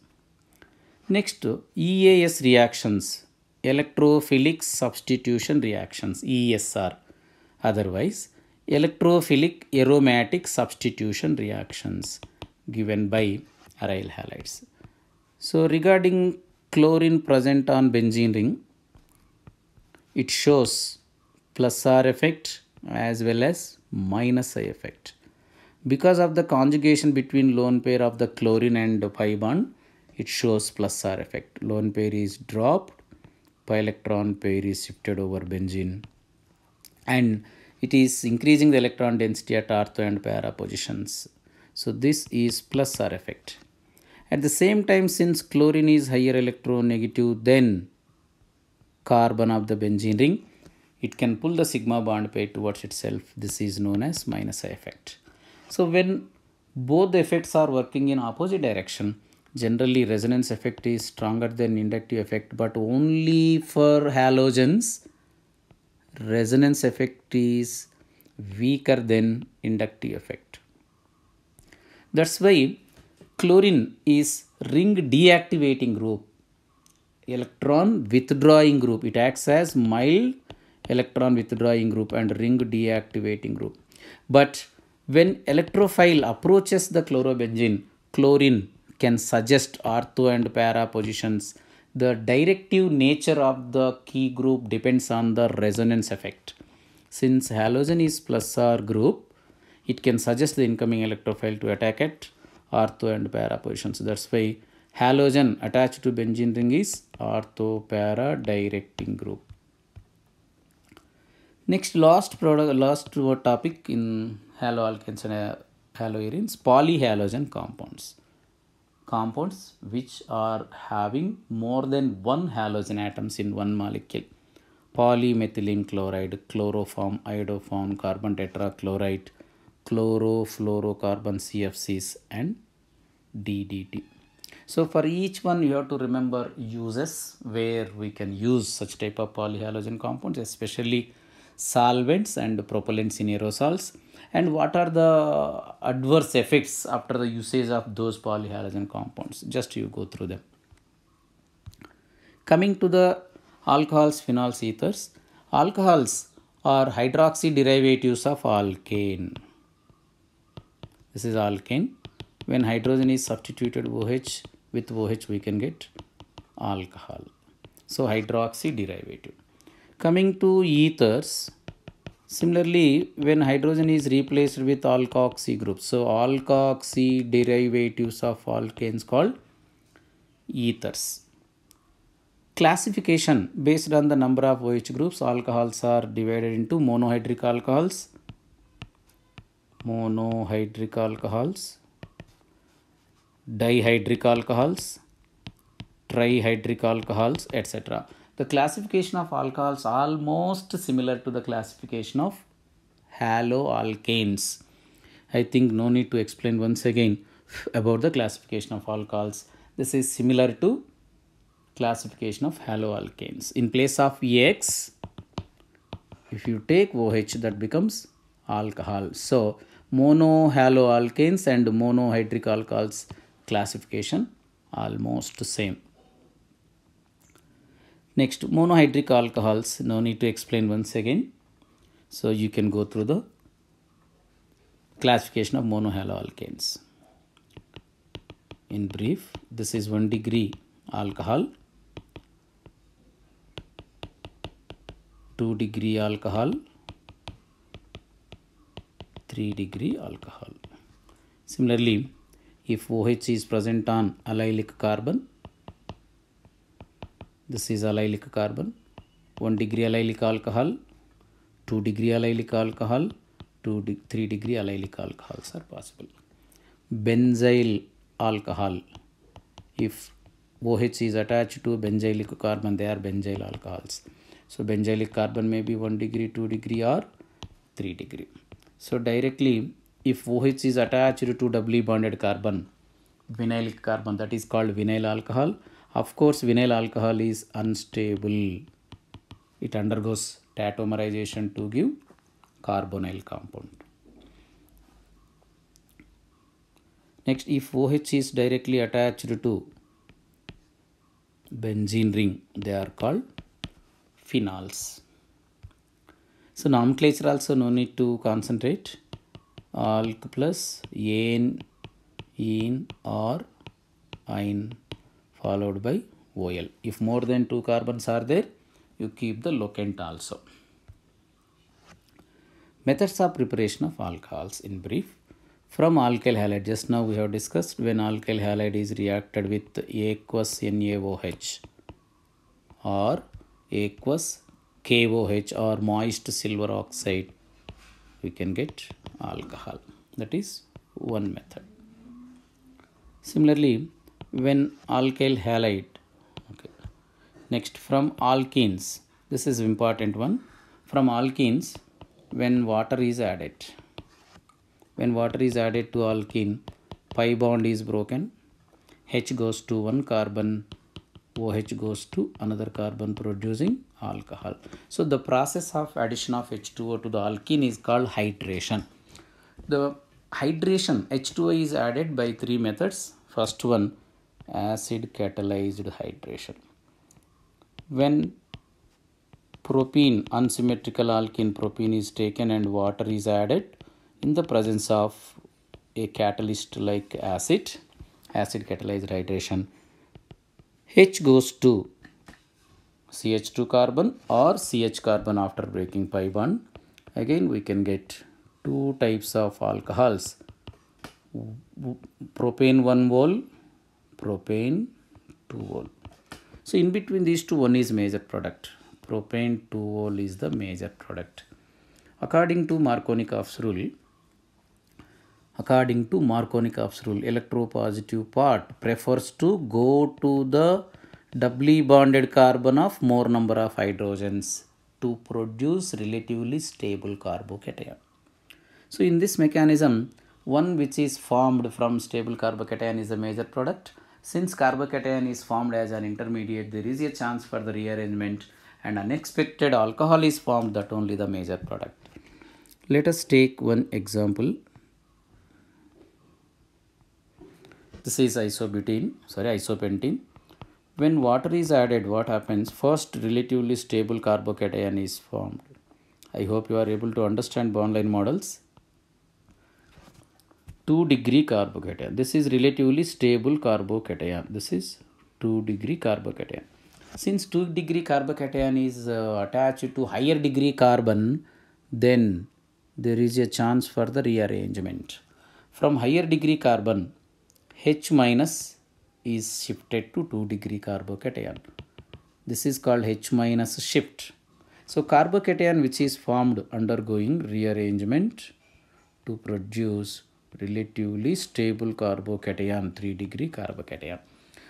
Next EAS reactions electrophilic substitution reactions ESR otherwise electrophilic aromatic substitution reactions given by aryl halides. So regarding chlorine present on benzene ring, it shows plus R effect as well as minus I effect. Because of the conjugation between lone pair of the chlorine and pi bond, it shows plus R effect. Lone pair is dropped, pi electron pair is shifted over benzene. And it is increasing the electron density at ortho and para positions. So this is plus R effect. At the same time, since chlorine is higher electronegative than carbon of the benzene ring, it can pull the sigma bond pair towards itself. This is known as minus I effect. So when both effects are working in opposite direction, generally resonance effect is stronger than inductive effect but only for halogens resonance effect is weaker than inductive effect that's why Chlorine is ring deactivating group, electron withdrawing group. It acts as mild electron withdrawing group and ring deactivating group. But when electrophile approaches the chlorobenzene, chlorine can suggest ortho and para positions. The directive nature of the key group depends on the resonance effect. Since halogen is plus R group, it can suggest the incoming electrophile to attack it ortho and para positions. That's why halogen attached to benzene ring is ortho para directing group. Next last product last topic in haloalkanes and haloarenes polyhalogen compounds. Compounds which are having more than one halogen atoms in one molecule. Polymethylene chloride, chloroform, iodoform, carbon tetrachloride, chlorofluorocarbon CFCs and DDT. So for each one you have to remember uses where we can use such type of polyhalogen compounds especially solvents and propellants in aerosols and what are the adverse effects after the usage of those polyhalogen compounds just you go through them. Coming to the alcohols, phenols, ethers, alcohols are hydroxy derivatives of alkane. This is alkane. When hydrogen is substituted OH with OH we can get alcohol. So hydroxy derivative. Coming to ethers, Similarly, when hydrogen is replaced with alkoxy group, so alkoxy derivatives of alkanes called ethers. Classification based on the number of OH groups, alcohols are divided into monohydric alcohols, monohydric alcohols, dihydric alcohols, trihydric alcohols, etc. The classification of alcohols almost similar to the classification of haloalkanes. I think no need to explain once again about the classification of alcohols. This is similar to classification of haloalkanes. In place of EX, if you take OH that becomes alcohol. So, monohaloalkanes and monohydric alcohols classification almost same. Next monohydric alcohols no need to explain once again. So you can go through the classification of monohaloalkanes. In brief this is 1 degree alcohol 2 degree alcohol 3 degree alcohol. Similarly, if OH is present on allylic carbon, this is allylic carbon, 1 degree allylic alcohol, 2 degree allylic alcohol, 2 de 3 degree allylic alcohols are possible. Benzyl alcohol, if OH is attached to benzylic carbon, they are benzyl alcohols. So benzylic carbon may be 1 degree, 2 degree or 3 degree. So directly, if OH is attached to doubly bonded carbon, vinyl carbon that is called vinyl alcohol. Of course, vinyl alcohol is unstable. It undergoes tautomerization to give carbonyl compound. Next, if OH is directly attached to benzene ring, they are called phenols. So nomenclature also no need to concentrate. Alk plus en, in or in followed by OL. If more than two carbons are there, you keep the locant also. Methods of preparation of alcohols in brief. From alkyl halide, just now we have discussed when alkyl halide is reacted with aqueous NaOH or aqueous KOH or moist silver oxide, we can get alcohol. That is one method. Similarly, when alkyl halide, okay. next from alkenes, this is important one. From alkenes, when water is added, when water is added to alkene, pi bond is broken, H goes to one carbon OH goes to another carbon producing alcohol. So the process of addition of H2O to the alkene is called hydration. The hydration H2O is added by three methods. First one acid catalyzed hydration. When propene unsymmetrical alkene propene is taken and water is added in the presence of a catalyst like acid acid catalyzed hydration H goes to CH2 carbon or CH carbon after breaking pi bond. Again, we can get two types of alcohols. Propane 1 vol, propane 2 vol. So, in between these two, one is major product. Propane 2 vol is the major product. According to Markovnikov's rule, according to Markovnikov's rule. Electropositive part prefers to go to the doubly bonded carbon of more number of hydrogens to produce relatively stable carbocation. So in this mechanism, one which is formed from stable carbocation is the major product. Since carbocation is formed as an intermediate, there is a chance for the rearrangement and unexpected alcohol is formed that only the major product. Let us take one example this is isobutene, sorry, isopentene. When water is added, what happens? First relatively stable carbocation is formed. I hope you are able to understand bond line models. 2 degree carbocation. This is relatively stable carbocation. This is 2 degree carbocation. Since 2 degree carbocation is uh, attached to higher degree carbon, then there is a chance for the rearrangement. From higher degree carbon, H minus is shifted to 2 degree carbocation. This is called H minus shift. So carbocation which is formed undergoing rearrangement to produce relatively stable carbocation 3 degree carbocation.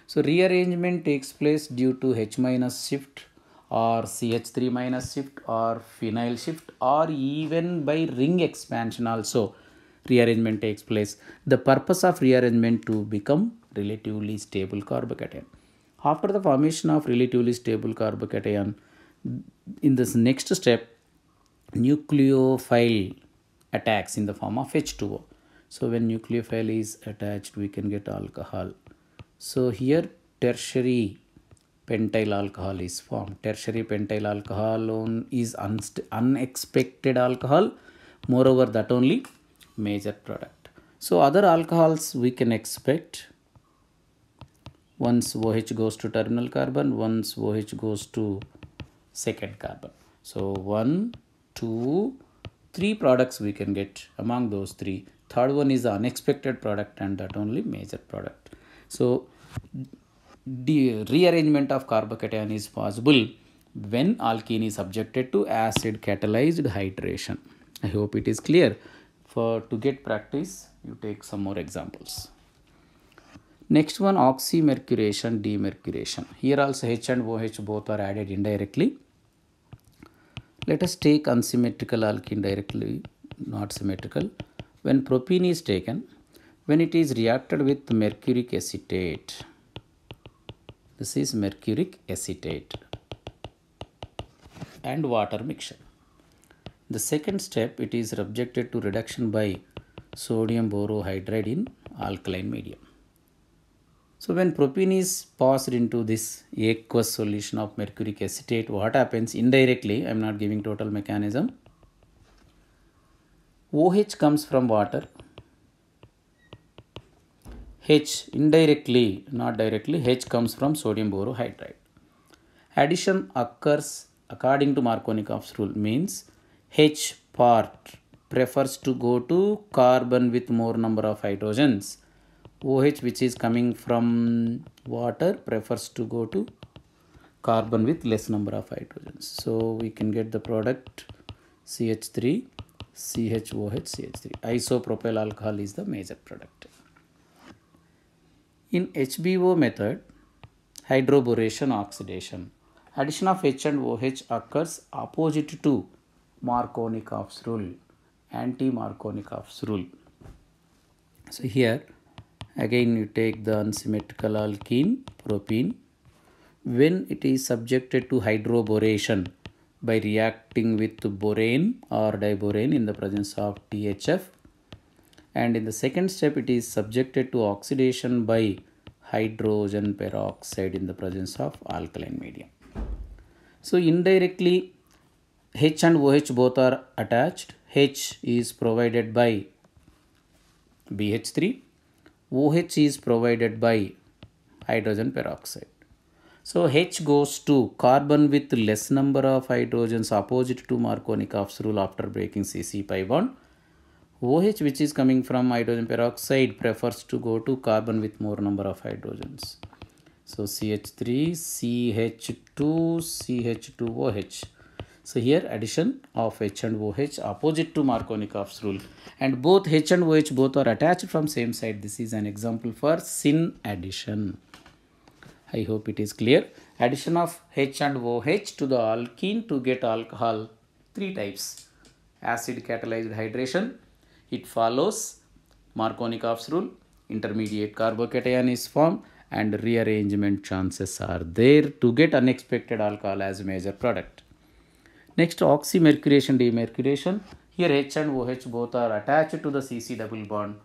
So rearrangement takes place due to H minus shift or CH3 minus shift or phenyl shift or even by ring expansion also rearrangement takes place. The purpose of rearrangement to become relatively stable carbocation. After the formation of relatively stable carbocation, in this next step, nucleophile attacks in the form of H2O. So when nucleophile is attached, we can get alcohol. So here tertiary pentyl alcohol is formed. Tertiary pentyl alcohol is unexpected alcohol. Moreover, that only major product. So other alcohols we can expect once OH goes to terminal carbon, once OH goes to second carbon. So one, two, three products we can get among those three. Third one is the unexpected product and that only major product. So the rearrangement of carbocation is possible when alkene is subjected to acid catalyzed hydration. I hope it is clear for to get practice you take some more examples next one oxymercuration demercuration here also h and oh both are added indirectly let us take unsymmetrical alkene directly not symmetrical when propene is taken when it is reacted with mercuric acetate this is mercuric acetate and water mixture the second step, it is subjected to reduction by sodium borohydride in alkaline medium. So when propene is passed into this aqueous solution of mercuric acetate, what happens indirectly, I am not giving total mechanism. OH comes from water, H indirectly, not directly, H comes from sodium borohydride. Addition occurs according to Markovnikov's rule means H part prefers to go to carbon with more number of hydrogens. OH which is coming from water prefers to go to carbon with less number of hydrogens. So we can get the product CH3, CHOH, CH3. Isopropyl alcohol is the major product. In HBO method, hydroboration oxidation. Addition of H and OH occurs opposite to Markovnikov's rule, anti-Markovnikov's rule. So here again you take the unsymmetrical alkene propene when it is subjected to hydroboration by reacting with borane or diborane in the presence of THF and in the second step it is subjected to oxidation by hydrogen peroxide in the presence of alkaline medium. So indirectly H and OH both are attached. H is provided by BH3. OH is provided by hydrogen peroxide. So H goes to carbon with less number of hydrogens opposite to Markovnikov's rule after breaking CC pi bond. OH which is coming from hydrogen peroxide prefers to go to carbon with more number of hydrogens. So CH3, CH2, CH2OH. So here addition of H and OH opposite to Markovnikov's rule and both H and OH both are attached from same side. This is an example for syn addition. I hope it is clear. Addition of H and OH to the alkene to get alcohol three types. Acid catalyzed hydration. It follows Markovnikov's rule. Intermediate carbocation is formed and rearrangement chances are there to get unexpected alcohol as major product. Next oxymercuration demercuration. Here H and OH both are attached to the CC double bond.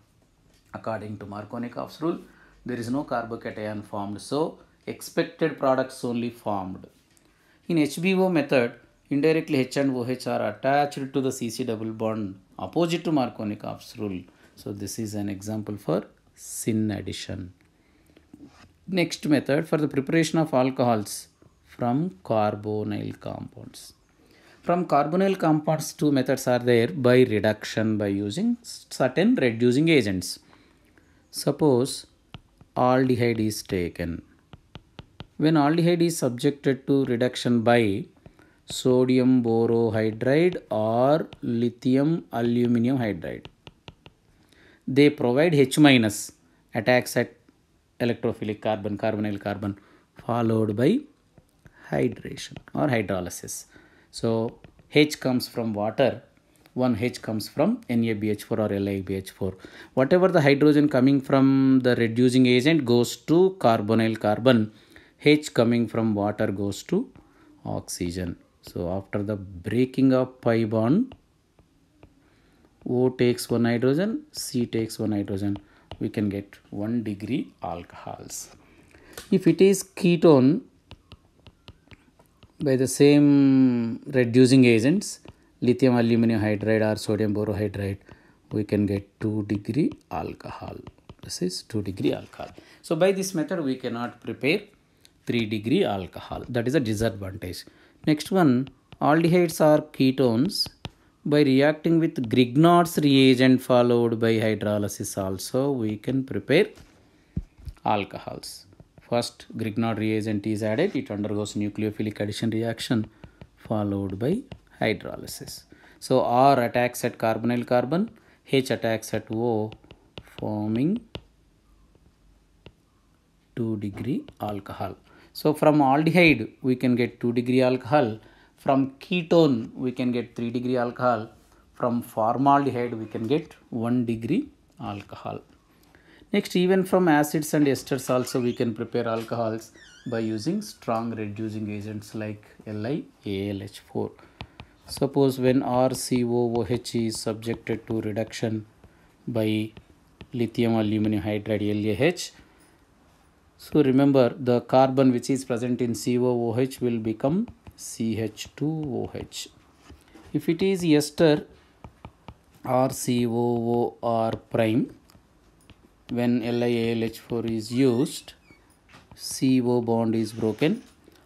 According to Markovnikov's rule, there is no carbocation formed. So, expected products only formed. In HBO method, indirectly H and OH are attached to the CC double bond opposite to Markovnikov's rule. So, this is an example for syn addition. Next method for the preparation of alcohols from carbonyl compounds. From carbonyl compounds, two methods are there by reduction by using certain reducing agents. Suppose aldehyde is taken. When aldehyde is subjected to reduction by sodium borohydride or lithium aluminum hydride, they provide H minus attacks at electrophilic carbon, carbonyl carbon followed by hydration or hydrolysis. So H comes from water, 1H comes from NaBH4 or LiBH4. Whatever the hydrogen coming from the reducing agent goes to carbonyl carbon, H coming from water goes to oxygen. So after the breaking of pi bond, O takes one hydrogen, C takes one hydrogen. We can get one degree alcohols. If it is ketone, by the same reducing agents lithium aluminum hydride or sodium borohydride we can get 2 degree alcohol this is 2 degree alcohol so by this method we cannot prepare 3 degree alcohol that is a disadvantage next one aldehydes are ketones by reacting with grignard's reagent followed by hydrolysis also we can prepare alcohols First, Grignard reagent is added. It undergoes nucleophilic addition reaction followed by hydrolysis. So, R attacks at carbonyl carbon, H attacks at O forming 2 degree alcohol. So, from aldehyde we can get 2 degree alcohol, from ketone we can get 3 degree alcohol, from formaldehyde we can get 1 degree alcohol. Next, even from acids and esters also we can prepare alcohols by using strong reducing agents like Li, ALH4. Suppose when RCOOH is subjected to reduction by lithium aluminum hydride LAH. So remember the carbon which is present in COOH will become CH2OH. If it is ester RCOOR prime when LiALH4 is used, CO bond is broken.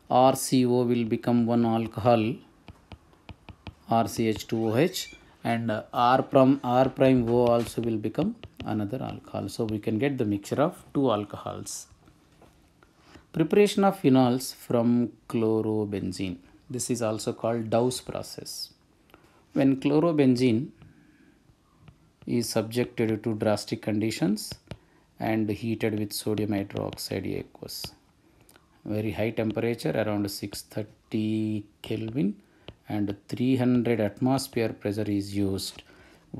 RCO will become one alcohol, RCH2OH and R prime, R prime O also will become another alcohol. So, we can get the mixture of two alcohols. Preparation of phenols from chlorobenzene. This is also called Dow's process. When chlorobenzene is subjected to drastic conditions, and heated with sodium hydroxide aqueous very high temperature around 630 kelvin and 300 atmosphere pressure is used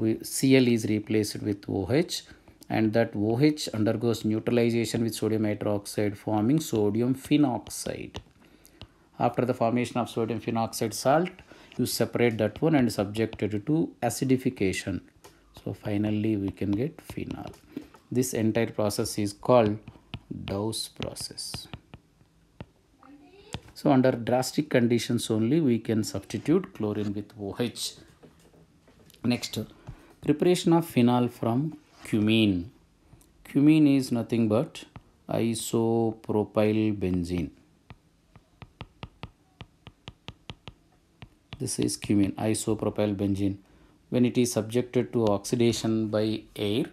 we, cl is replaced with oh and that OH undergoes neutralization with sodium hydroxide forming sodium phenoxide. After the formation of sodium phenoxide salt, you separate that one and subject it to acidification. So finally we can get phenol. This entire process is called Dow's process. So under drastic conditions only we can substitute chlorine with OH. Next, preparation of phenol from cumene. Cumene is nothing but isopropyl benzene. This is cumene, isopropyl benzene. When it is subjected to oxidation by air,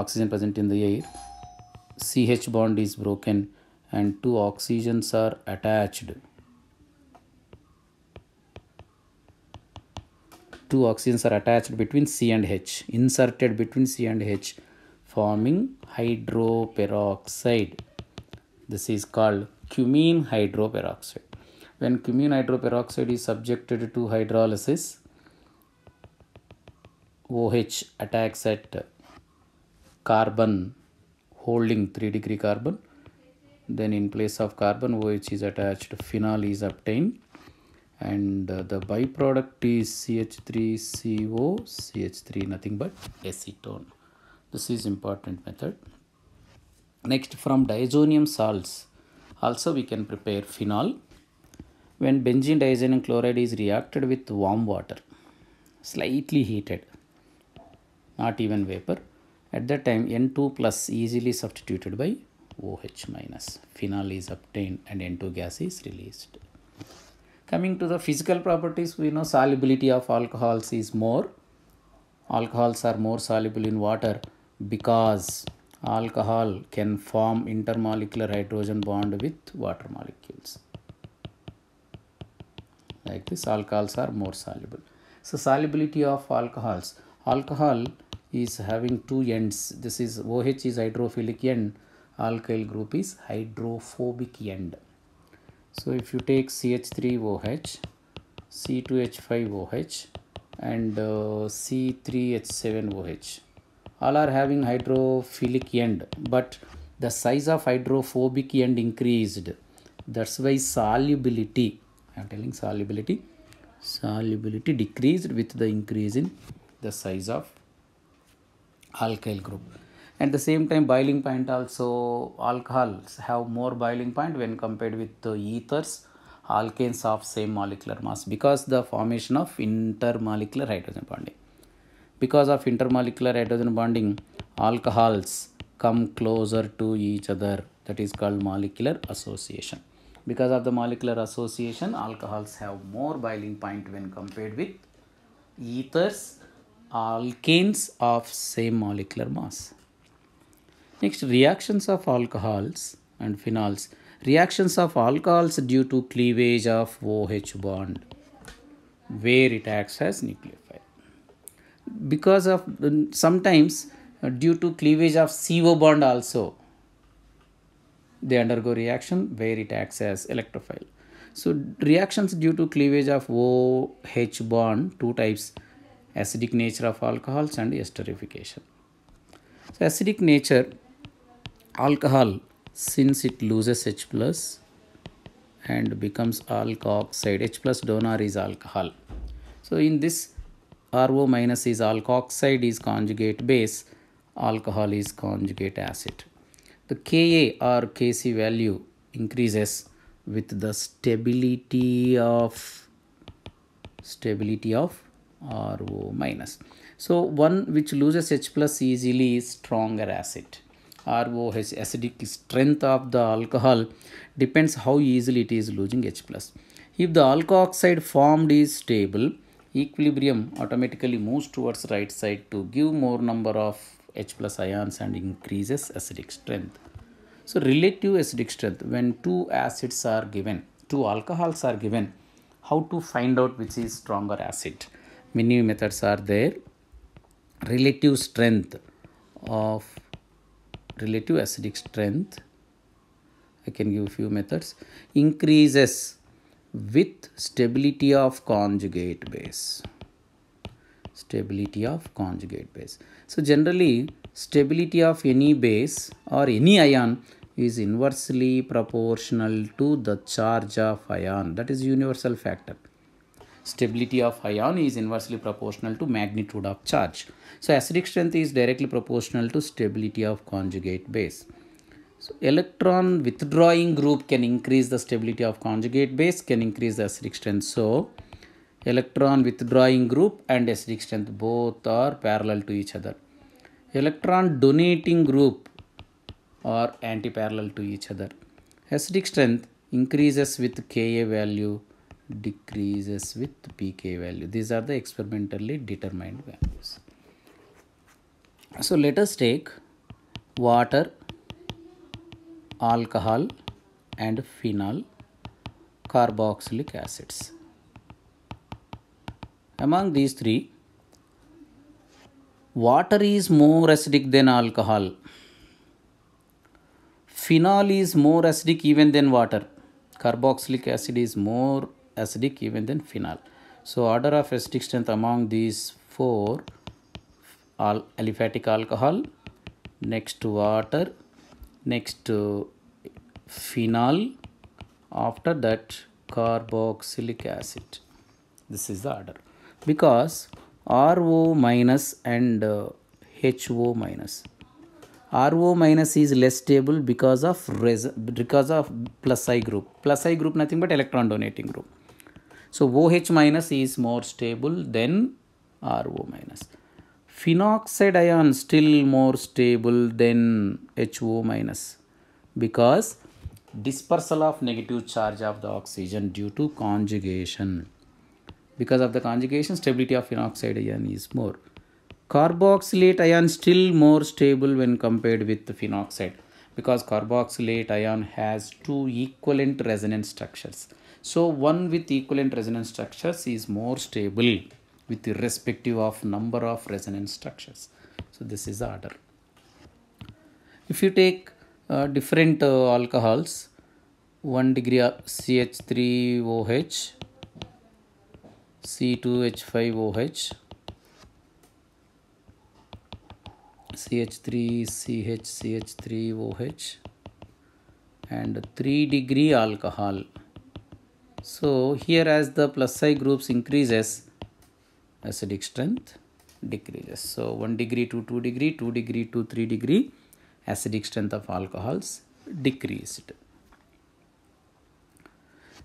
oxygen present in the air CH bond is broken and two oxygens are attached two oxygens are attached between C and H inserted between C and H forming hydroperoxide this is called cumene hydroperoxide when cumene hydroperoxide is subjected to hydrolysis OH attacks at carbon holding 3 degree carbon then in place of carbon which is attached phenol is obtained and uh, the byproduct is CH3CO CH3 nothing but acetone this is important method next from diazonium salts also we can prepare phenol when benzene diazonium chloride is reacted with warm water slightly heated not even vapor at that time, N2 plus easily substituted by OH minus. Phenol is obtained and N2 gas is released. Coming to the physical properties, we know solubility of alcohols is more. Alcohols are more soluble in water because alcohol can form intermolecular hydrogen bond with water molecules. Like this, alcohols are more soluble. So, solubility of alcohols. Alcohol is having two ends. This is OH is hydrophilic end, alkyl group is hydrophobic end. So if you take CH3OH, C2H5OH and uh, C3H7OH, all are having hydrophilic end, but the size of hydrophobic end increased. That's why solubility, I am telling solubility, solubility decreased with the increase in the size of alkyl group. At the same time boiling point also alcohols have more boiling point when compared with the ethers alkanes of same molecular mass because the formation of intermolecular hydrogen bonding. Because of intermolecular hydrogen bonding alcohols come closer to each other that is called molecular association. Because of the molecular association alcohols have more boiling point when compared with ethers alkanes of same molecular mass. Next, reactions of alcohols and phenols. Reactions of alcohols due to cleavage of OH bond where it acts as nucleophile. Because of mm, sometimes uh, due to cleavage of CO bond also they undergo reaction where it acts as electrophile. So reactions due to cleavage of OH bond two types acidic nature of alcohols and esterification. So, acidic nature alcohol since it loses H plus and becomes alkoxide H plus donor is alcohol. So, in this RO minus is alkoxide is conjugate base alcohol is conjugate acid. The Ka or Kc value increases with the stability of stability of RO minus. So one which loses H plus easily is stronger acid. RO has acidic strength of the alcohol depends how easily it is losing H plus. If the alcohol oxide formed is stable, equilibrium automatically moves towards right side to give more number of H plus ions and increases acidic strength. So relative acidic strength when two acids are given, two alcohols are given, how to find out which is stronger acid many methods are there relative strength of relative acidic strength I can give few methods increases with stability of conjugate base stability of conjugate base so generally stability of any base or any ion is inversely proportional to the charge of ion that is universal factor Stability of ion is inversely proportional to magnitude of charge. So acidic strength is directly proportional to stability of conjugate base. So electron withdrawing group can increase the stability of conjugate base, can increase the acidic strength. So electron withdrawing group and acidic strength both are parallel to each other. Electron donating group are anti-parallel to each other. Acidic strength increases with Ka value decreases with pk value these are the experimentally determined values so let us take water alcohol and phenol carboxylic acids among these three water is more acidic than alcohol phenol is more acidic even than water carboxylic acid is more acidic even than phenol. So order of acidic strength among these four all aliphatic alcohol, next to water, next to phenol, after that carboxylic acid. This is the order because RO minus and uh, HO minus. RO minus is less stable because of res because of plus I group. Plus I group nothing but electron donating group. So OH minus is more stable than RO minus. Phenoxide ion still more stable than HO minus because dispersal of negative charge of the oxygen due to conjugation. Because of the conjugation, stability of phenoxide ion is more. Carboxylate ion still more stable when compared with phenoxide because carboxylate ion has two equivalent resonance structures. So, one with equivalent resonance structures is more stable with respective of number of resonance structures. So, this is the order. If you take uh, different uh, alcohols, 1 degree CH3OH, C2H5OH, CH3CH, CH3OH and 3 degree alcohol so here as the plus psi groups increases, acidic strength decreases. So 1 degree to 2 degree, 2 degree to 3 degree, acidic strength of alcohols decreased.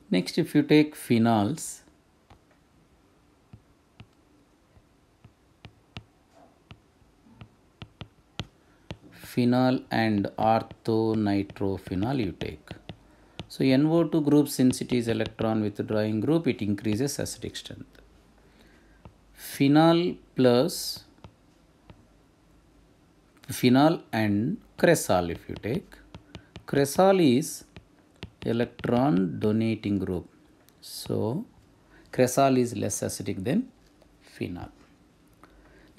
Next, if you take phenols, phenol and orthonitrophenol you take. So NO2 group since it is electron withdrawing group it increases acidic strength. Phenol plus phenol and cresol if you take. Cresol is electron donating group. So cresol is less acidic than phenol.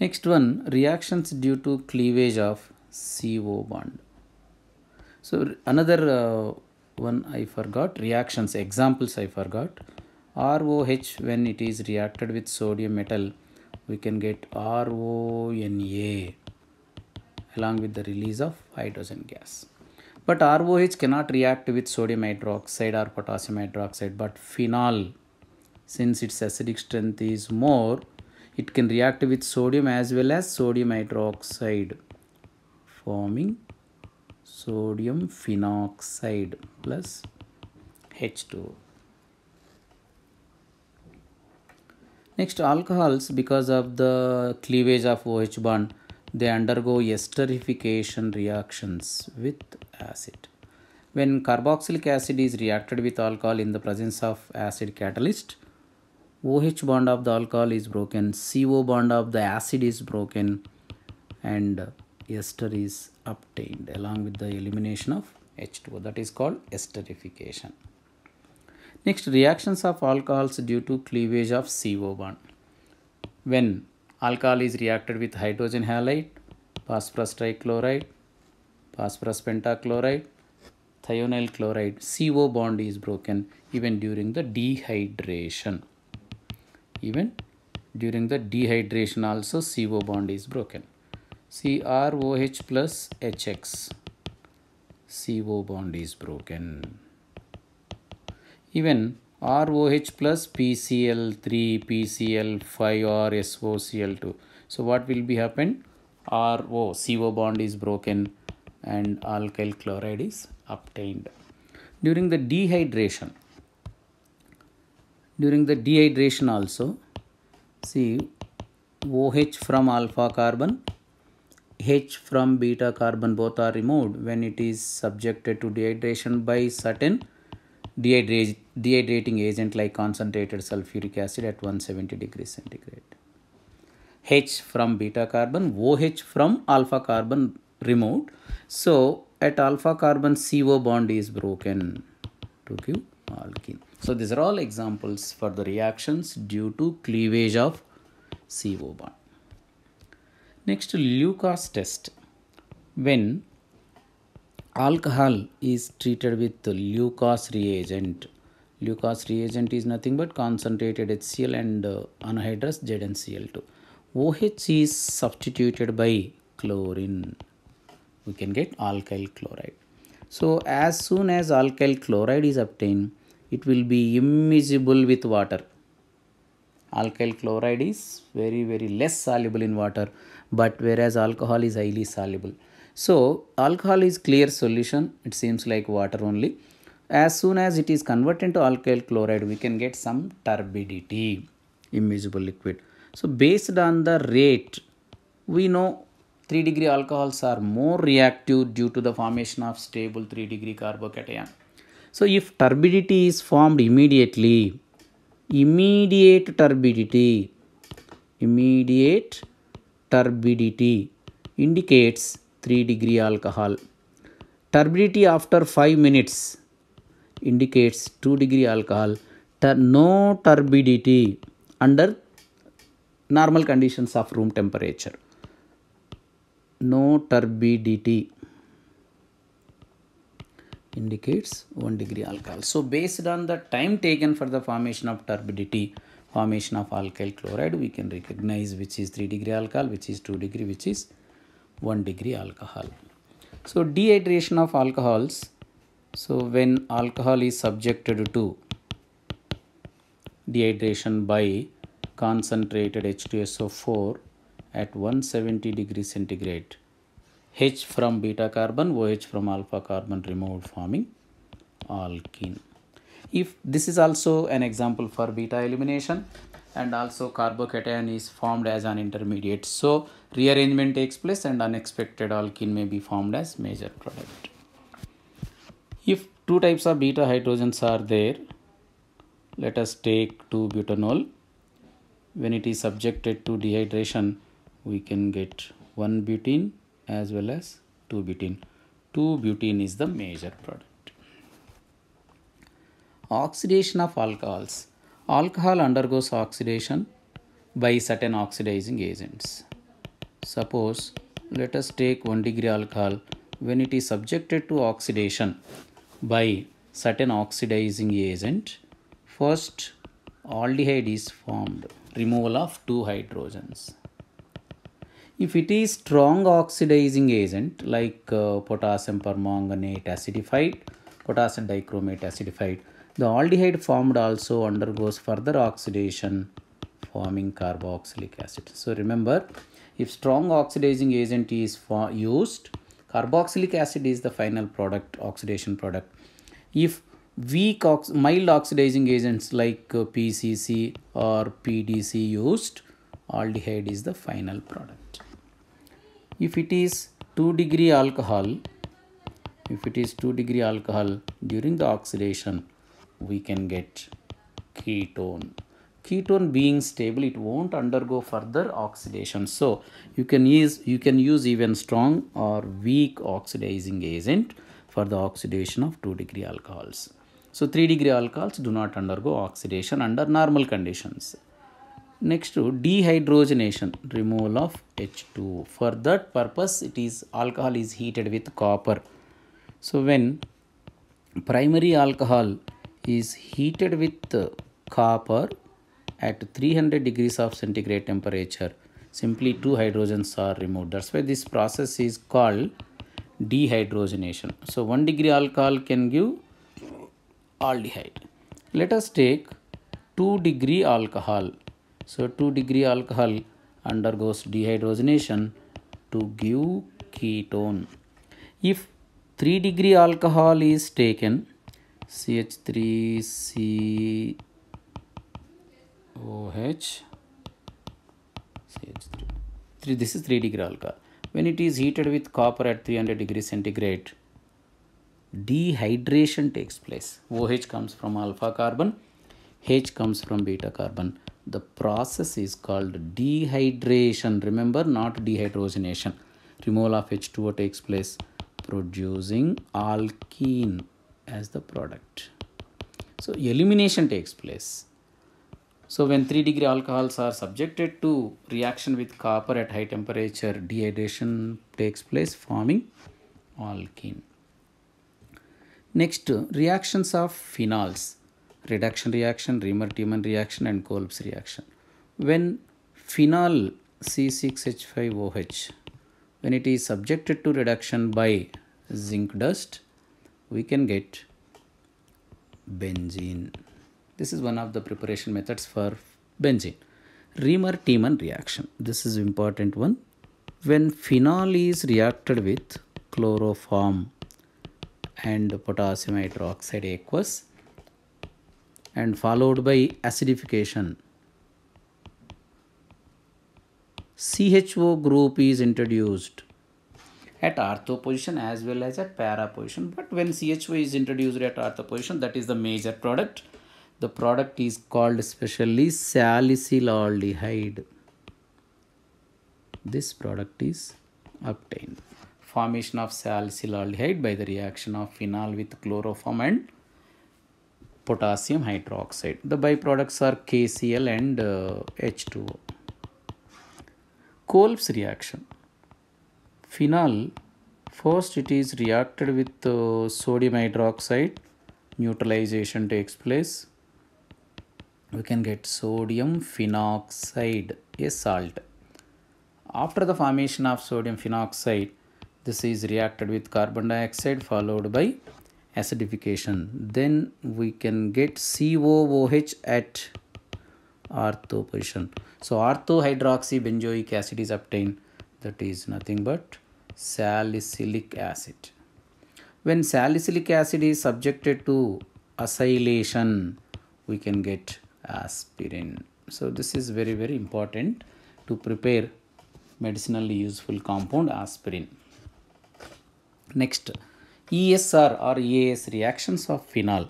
Next one reactions due to cleavage of CO bond. So another uh, one I forgot reactions examples I forgot ROH when it is reacted with sodium metal we can get RONA along with the release of hydrogen gas. But ROH cannot react with sodium hydroxide or potassium hydroxide but phenol since its acidic strength is more it can react with sodium as well as sodium hydroxide forming sodium phenoxide plus H2. Next alcohols because of the cleavage of OH bond they undergo esterification reactions with acid. When carboxylic acid is reacted with alcohol in the presence of acid catalyst, OH bond of the alcohol is broken, CO bond of the acid is broken and ester is obtained along with the elimination of H2O that is called esterification. Next reactions of alcohols due to cleavage of CO1. When alcohol is reacted with hydrogen halide, phosphorus trichloride, phosphorus pentachloride, thionyl chloride, CO bond is broken even during the dehydration. Even during the dehydration also CO bond is broken. CROH plus HX. CO bond is broken. Even ROH plus PCl3, PCl5 or SOCl2. So what will be happen? RO, CO bond is broken and alkyl chloride is obtained. During the dehydration, during the dehydration also, see OH from alpha carbon H from beta carbon both are removed when it is subjected to dehydration by certain dehydrating agent like concentrated sulfuric acid at 170 degrees centigrade. H from beta carbon, OH from alpha carbon removed. So, at alpha carbon CO bond is broken to give alkene. So, these are all examples for the reactions due to cleavage of CO bond. Next, Lucas test. When alcohol is treated with Lucas reagent, Lucas reagent is nothing but concentrated HCl and uh, anhydrous ZnCl2. OH is substituted by chlorine. We can get alkyl chloride. So, as soon as alkyl chloride is obtained, it will be immiscible with water. Alkyl chloride is very, very less soluble in water but whereas alcohol is highly soluble. So alcohol is clear solution, it seems like water only. As soon as it is converted into alkyl chloride, we can get some turbidity, immiscible liquid. So based on the rate, we know 3 degree alcohols are more reactive due to the formation of stable 3 degree carbocation. So if turbidity is formed immediately, immediate turbidity, immediate turbidity indicates 3 degree alcohol. Turbidity after 5 minutes indicates 2 degree alcohol. no turbidity under normal conditions of room temperature. No turbidity indicates 1 degree alcohol. So based on the time taken for the formation of turbidity, formation of alkyl chloride we can recognize which is 3 degree alcohol which is 2 degree which is 1 degree alcohol so dehydration of alcohols so when alcohol is subjected to dehydration by concentrated H2SO4 at 170 degree centigrade H from beta carbon OH from alpha carbon removed forming alkene if this is also an example for beta elimination and also carbocation is formed as an intermediate so rearrangement takes place and unexpected alkene may be formed as major product if two types of beta hydrogens are there let us take 2 butanol when it is subjected to dehydration we can get 1 butene as well as 2 butene 2 butene is the major product oxidation of alcohols. Alcohol undergoes oxidation by certain oxidizing agents. Suppose let us take 1 degree alcohol when it is subjected to oxidation by certain oxidizing agent first aldehyde is formed removal of two hydrogens if it is strong oxidizing agent like uh, potassium permanganate acidified potassium dichromate acidified the aldehyde formed also undergoes further oxidation forming carboxylic acid. So remember if strong oxidizing agent is used carboxylic acid is the final product oxidation product. If weak ox mild oxidizing agents like uh, PCC or PDC used aldehyde is the final product. If it is 2 degree alcohol if it is 2 degree alcohol during the oxidation we can get ketone ketone being stable it won't undergo further oxidation so you can use you can use even strong or weak oxidizing agent for the oxidation of 2 degree alcohols so 3 degree alcohols do not undergo oxidation under normal conditions next to dehydrogenation removal of h2 for that purpose it is alcohol is heated with copper so when primary alcohol is heated with copper at 300 degrees of centigrade temperature simply two hydrogens are removed that's why this process is called dehydrogenation so 1 degree alcohol can give aldehyde let us take 2 degree alcohol so 2 degree alcohol undergoes dehydrogenation to give ketone if 3 degree alcohol is taken CH3COH. CH3. Three, this is 3 degree alcohol. When it is heated with copper at 300 degrees centigrade, dehydration takes place. OH comes from alpha carbon, H comes from beta carbon. The process is called dehydration. Remember, not dehydrogenation. Removal of H2O takes place, producing alkene as the product. So elimination takes place. So when 3 degree alcohols are subjected to reaction with copper at high temperature, dehydration takes place forming alkene. Next, reactions of phenols, reduction reaction, reimer-tiemann reaction and Kolb's reaction. When phenol C6H5OH, when it is subjected to reduction by zinc dust, we can get benzene. This is one of the preparation methods for benzene. reimer tiemann reaction. This is important one. When phenol is reacted with chloroform and potassium hydroxide aqueous and followed by acidification. CHO group is introduced at ortho position as well as at para position. But when CHO is introduced at ortho position, that is the major product. The product is called specially salicyl aldehyde. This product is obtained. Formation of salicyl aldehyde by the reaction of phenol with chloroform and potassium hydroxide. The byproducts are KCl and uh, H2O. Kolb's reaction. Phenol, first it is reacted with uh, sodium hydroxide, neutralization takes place. We can get sodium phenoxide, a salt. After the formation of sodium phenoxide, this is reacted with carbon dioxide followed by acidification. Then we can get COOH at ortho position. So ortho hydroxy benzoic acid is obtained. That is nothing but salicylic acid. When salicylic acid is subjected to acylation, we can get aspirin. So this is very very important to prepare medicinally useful compound aspirin. Next, ESR or EAS reactions of phenol.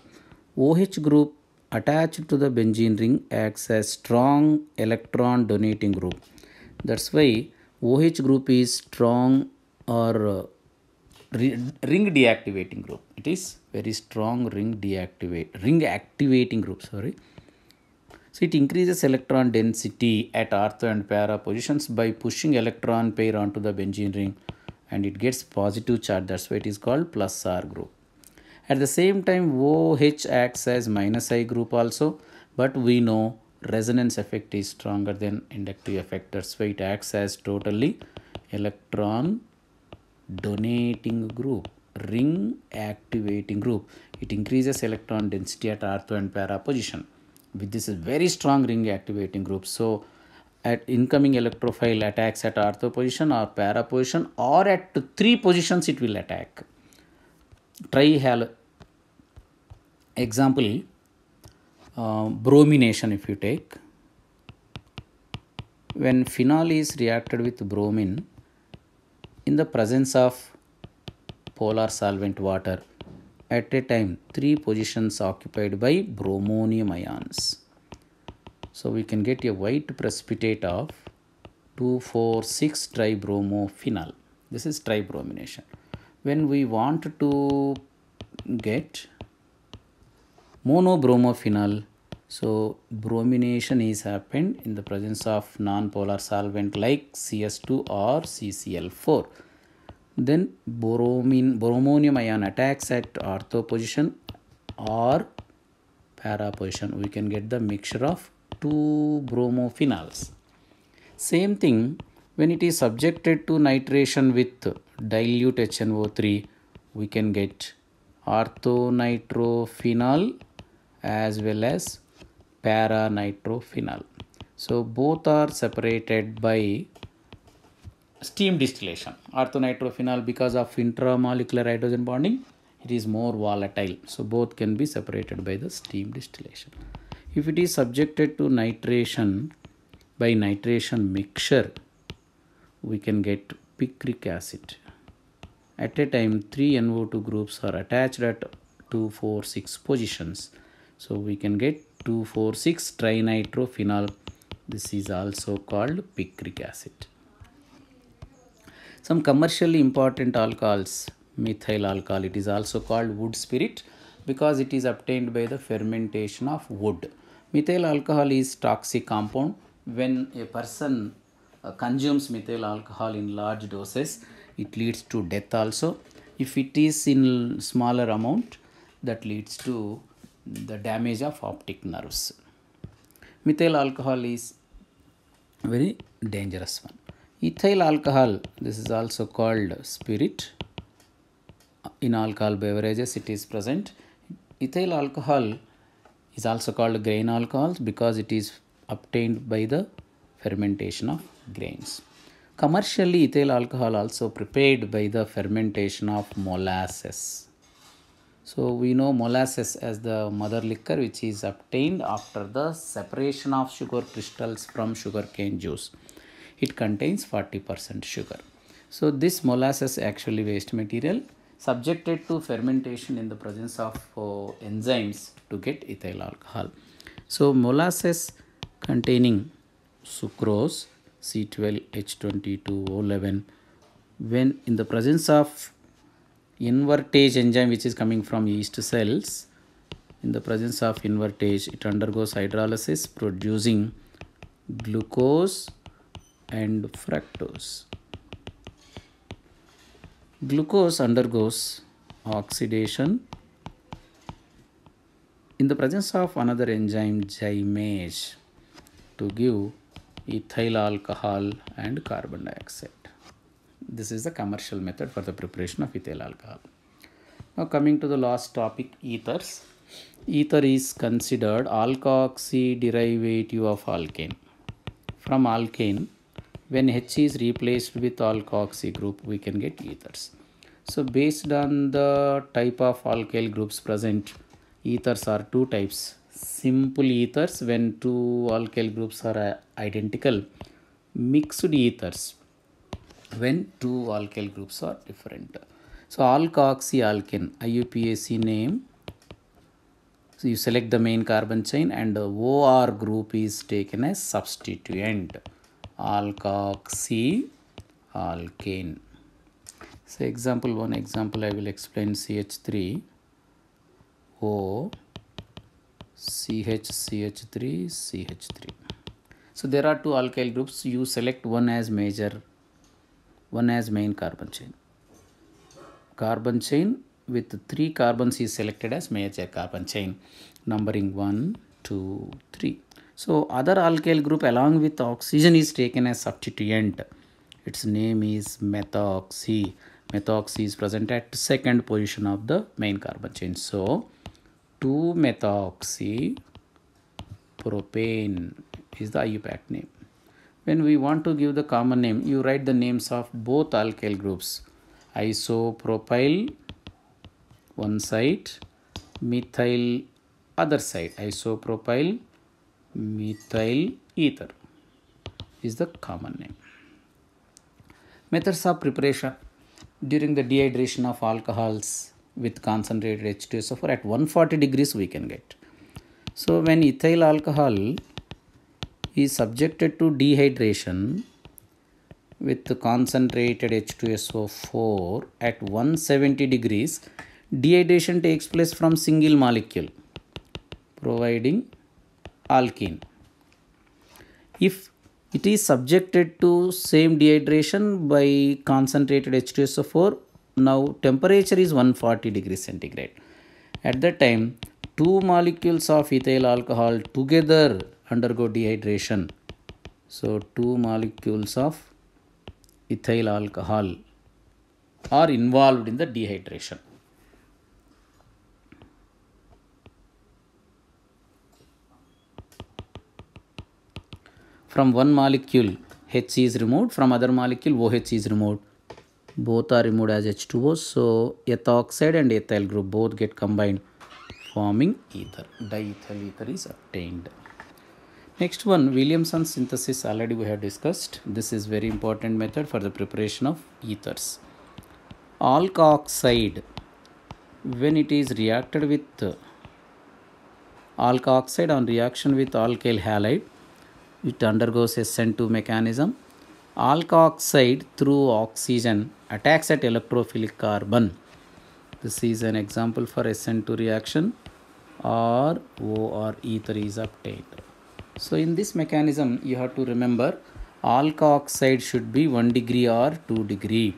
OH group attached to the benzene ring acts as strong electron donating group. That's why OH group is strong or uh, ring deactivating group it is very strong ring deactivate ring activating group sorry so it increases electron density at ortho and para positions by pushing electron pair onto the benzene ring and it gets positive charge that's why it is called plus r group at the same time OH acts as minus i group also but we know resonance effect is stronger than inductive effect that's why it acts as totally electron donating group ring activating group it increases electron density at ortho and para position with this is very strong ring activating group so at incoming electrophile attacks at ortho position or para position or at three positions it will attack trihalo example uh, bromination if you take when phenol is reacted with bromine in the presence of polar solvent water at a time three positions occupied by bromonium ions. So we can get a white precipitate of 2,4,6 tribromophenol. This is tribromination. When we want to get monobromofinal so bromination is happened in the presence of nonpolar solvent like CS2 or CCl4. Then bromine, bromonium ion attacks at ortho position or para position. We can get the mixture of two bromophenols. Same thing when it is subjected to nitration with dilute HNO3 we can get nitrophenol as well as paranitrophenol. So both are separated by steam distillation. Orthonitrophenol because of intramolecular hydrogen bonding it is more volatile. So both can be separated by the steam distillation. If it is subjected to nitration by nitration mixture we can get picric acid. At a time 3 NO2 groups are attached at 2, 4, 6 positions so we can get 2,4,6 trinitrophenol. This is also called picric acid. Some commercially important alcohols, methyl alcohol, it is also called wood spirit because it is obtained by the fermentation of wood. Methyl alcohol is toxic compound. When a person uh, consumes methyl alcohol in large doses, it leads to death also. If it is in smaller amount, that leads to the damage of optic nerves. Methyl alcohol is very dangerous one. Ethyl alcohol, this is also called spirit. In alcohol beverages, it is present. Ethyl alcohol is also called grain alcohol because it is obtained by the fermentation of grains. Commercially, ethyl alcohol also prepared by the fermentation of molasses. So we know molasses as the mother liquor which is obtained after the separation of sugar crystals from sugarcane juice. It contains 40% sugar. So this molasses actually waste material subjected to fermentation in the presence of uh, enzymes to get ethyl alcohol. So molasses containing sucrose C12H22O11 when in the presence of invertase enzyme which is coming from yeast cells in the presence of invertase it undergoes hydrolysis producing glucose and fructose glucose undergoes oxidation in the presence of another enzyme gymase to give ethyl alcohol and carbon dioxide this is the commercial method for the preparation of ethyl alcohol. Now coming to the last topic, ethers. Ether is considered alkoxy derivative of alkane. From alkane, when H is replaced with alkoxy group, we can get ethers. So based on the type of alkyl groups present, ethers are two types. Simple ethers when two alkyl groups are identical. Mixed ethers when two alkyl groups are different. So, alkoxy alkene IUPAC name. So, you select the main carbon chain and OR group is taken as substituent alkoxy So, example 1 example I will explain CH3 O CH CH3 CH3. So, there are two alkyl groups you select one as major one as main carbon chain. Carbon chain with three carbons is selected as major carbon chain numbering 1, 2, 3. So other alkyl group along with oxygen is taken as substituent. Its name is methoxy. Methoxy is present at second position of the main carbon chain. So 2 methoxy propane is the IUPAC name. When we want to give the common name, you write the names of both alkyl groups. Isopropyl one side, methyl other side. Isopropyl methyl ether is the common name. Methods of preparation during the dehydration of alcohols with concentrated H2SO4 at 140 degrees we can get. So when ethyl alcohol is subjected to dehydration with concentrated H2SO4 at 170 degrees, dehydration takes place from single molecule providing alkene. If it is subjected to same dehydration by concentrated H2SO4, now temperature is 140 degrees centigrade. At that time, two molecules of ethyl alcohol together undergo dehydration so two molecules of ethyl alcohol are involved in the dehydration from one molecule H is removed from other molecule OH is removed both are removed as H2O so ethoxide and ethyl group both get combined forming ether diethyl ether is obtained Next one, Williamson synthesis already we have discussed. This is very important method for the preparation of ethers. Alkoxide, when it is reacted with alkoxide on reaction with alkyl halide, it undergoes a sn 2 mechanism. Alkoxide through oxygen attacks at electrophilic carbon. This is an example for SN2 reaction or OR ether is obtained. So in this mechanism you have to remember alkoxide should be 1 degree or 2 degree.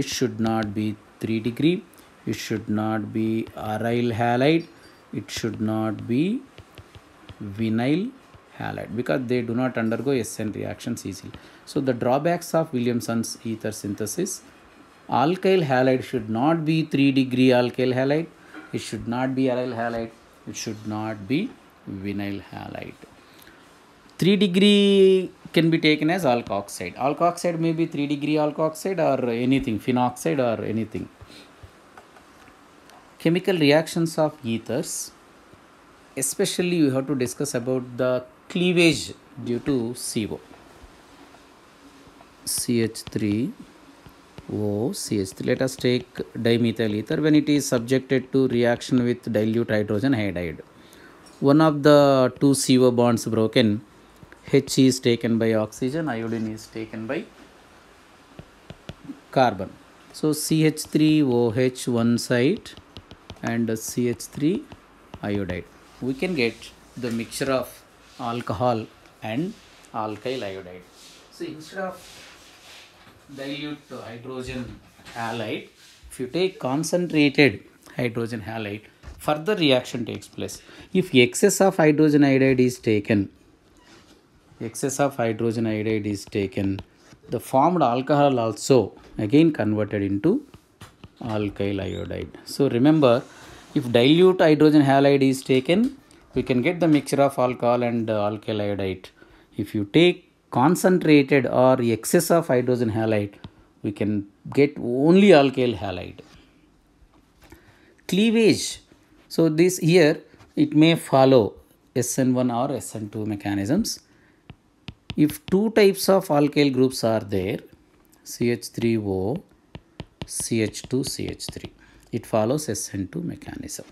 It should not be 3 degree. It should not be aryl halide. It should not be vinyl halide because they do not undergo SN reactions easily. So the drawbacks of Williamson's ether synthesis alkyl halide should not be 3 degree alkyl halide. It should not be aryl halide. It should not be vinyl halide. 3 degree can be taken as alkoxide. Alkoxide may be 3 degree alkoxide or anything, phenoxide or anything. Chemical reactions of ethers, especially you have to discuss about the cleavage due to CO. CH3 O CH3. Let us take dimethyl ether when it is subjected to reaction with dilute hydrogen hydride. One of the two CO bonds broken H is taken by oxygen, iodine is taken by carbon. So CH3OH one side and CH3 iodide. We can get the mixture of alcohol and alkyl iodide. So instead of dilute hydrogen halide, if you take concentrated hydrogen halide, further reaction takes place. If excess of hydrogen iodide is taken, excess of hydrogen iodide is taken the formed alcohol also again converted into alkyl iodide so remember if dilute hydrogen halide is taken we can get the mixture of alcohol and uh, alkyl iodide if you take concentrated or excess of hydrogen halide we can get only alkyl halide cleavage so this here it may follow sn1 or sn2 mechanisms if two types of alkyl groups are there, CH3O, CH2, CH3, it follows SN2 mechanism.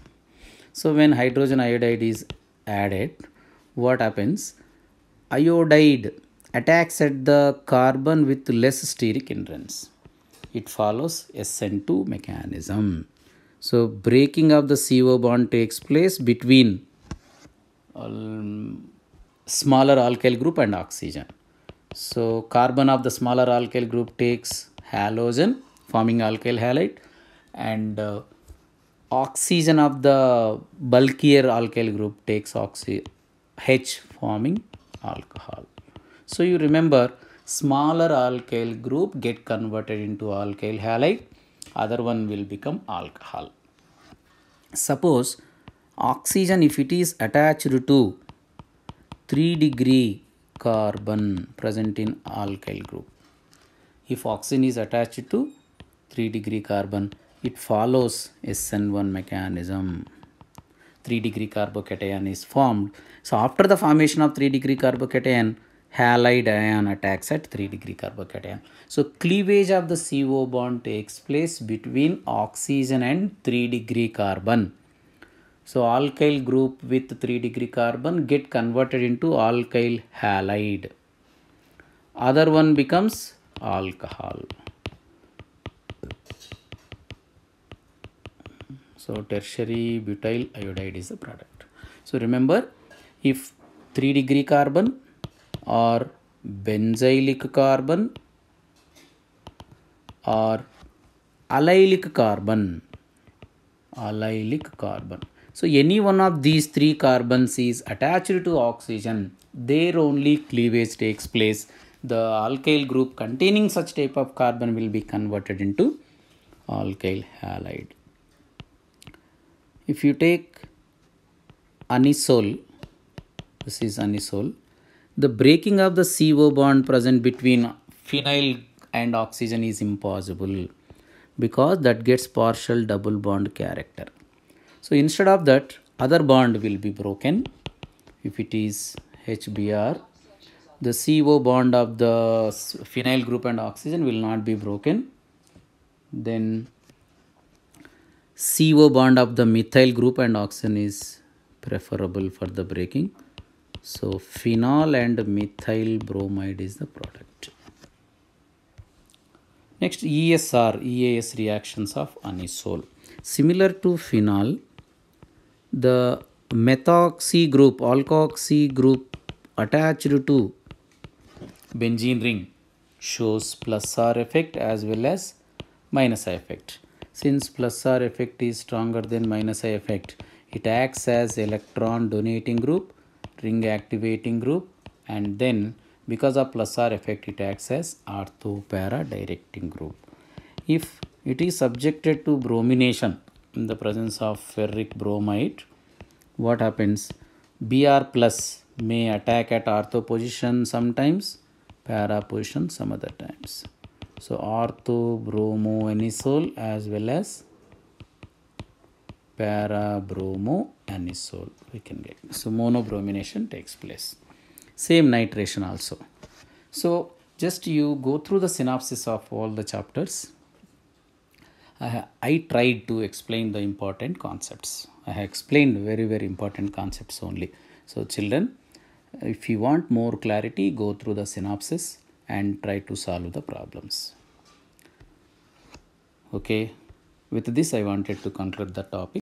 So, when hydrogen iodide is added, what happens? Iodide attacks at the carbon with less steric hindrance. It follows SN2 mechanism. So, breaking of the CO bond takes place between um, smaller alkyl group and oxygen. So carbon of the smaller alkyl group takes halogen forming alkyl halide and uh, oxygen of the bulkier alkyl group takes oxy H forming alcohol. So you remember smaller alkyl group get converted into alkyl halide other one will become alcohol. Suppose oxygen if it is attached to 3 degree carbon present in alkyl group. If oxygen is attached to 3 degree carbon, it follows SN1 mechanism. 3 degree carbocation is formed. So, after the formation of 3 degree carbocation, halide ion attacks at 3 degree carbocation. So, cleavage of the CO bond takes place between oxygen and 3 degree carbon. So alkyl group with 3 degree carbon get converted into alkyl halide. Other one becomes alcohol. So tertiary butyl iodide is the product. So remember if 3 degree carbon or benzylic carbon or allylic carbon allylic carbon so any one of these three carbons is attached to oxygen. There only cleavage takes place. The alkyl group containing such type of carbon will be converted into alkyl halide. If you take anisole, this is anisole, the breaking of the CO bond present between phenyl and oxygen is impossible because that gets partial double bond character. So instead of that other bond will be broken if it is HBr the CO bond of the phenyl group and oxygen will not be broken then CO bond of the methyl group and oxygen is preferable for the breaking so phenol and methyl bromide is the product next ESR EAS reactions of anisole similar to phenol the methoxy group, alkoxy group attached to benzene ring shows plus R effect as well as minus I effect. Since plus R effect is stronger than minus I effect, it acts as electron donating group, ring activating group and then because of plus R effect it acts as ortho para directing group. If it is subjected to bromination, in the presence of ferric bromide, what happens? Br plus may attack at ortho position sometimes, para position some other times. So ortho bromo anisole as well as para bromo anisole we can get. So monobromination takes place. Same nitration also. So just you go through the synopsis of all the chapters I tried to explain the important concepts. I have explained very, very important concepts only. So, children, if you want more clarity, go through the synopsis and try to solve the problems. Okay, with this, I wanted to conclude the topic.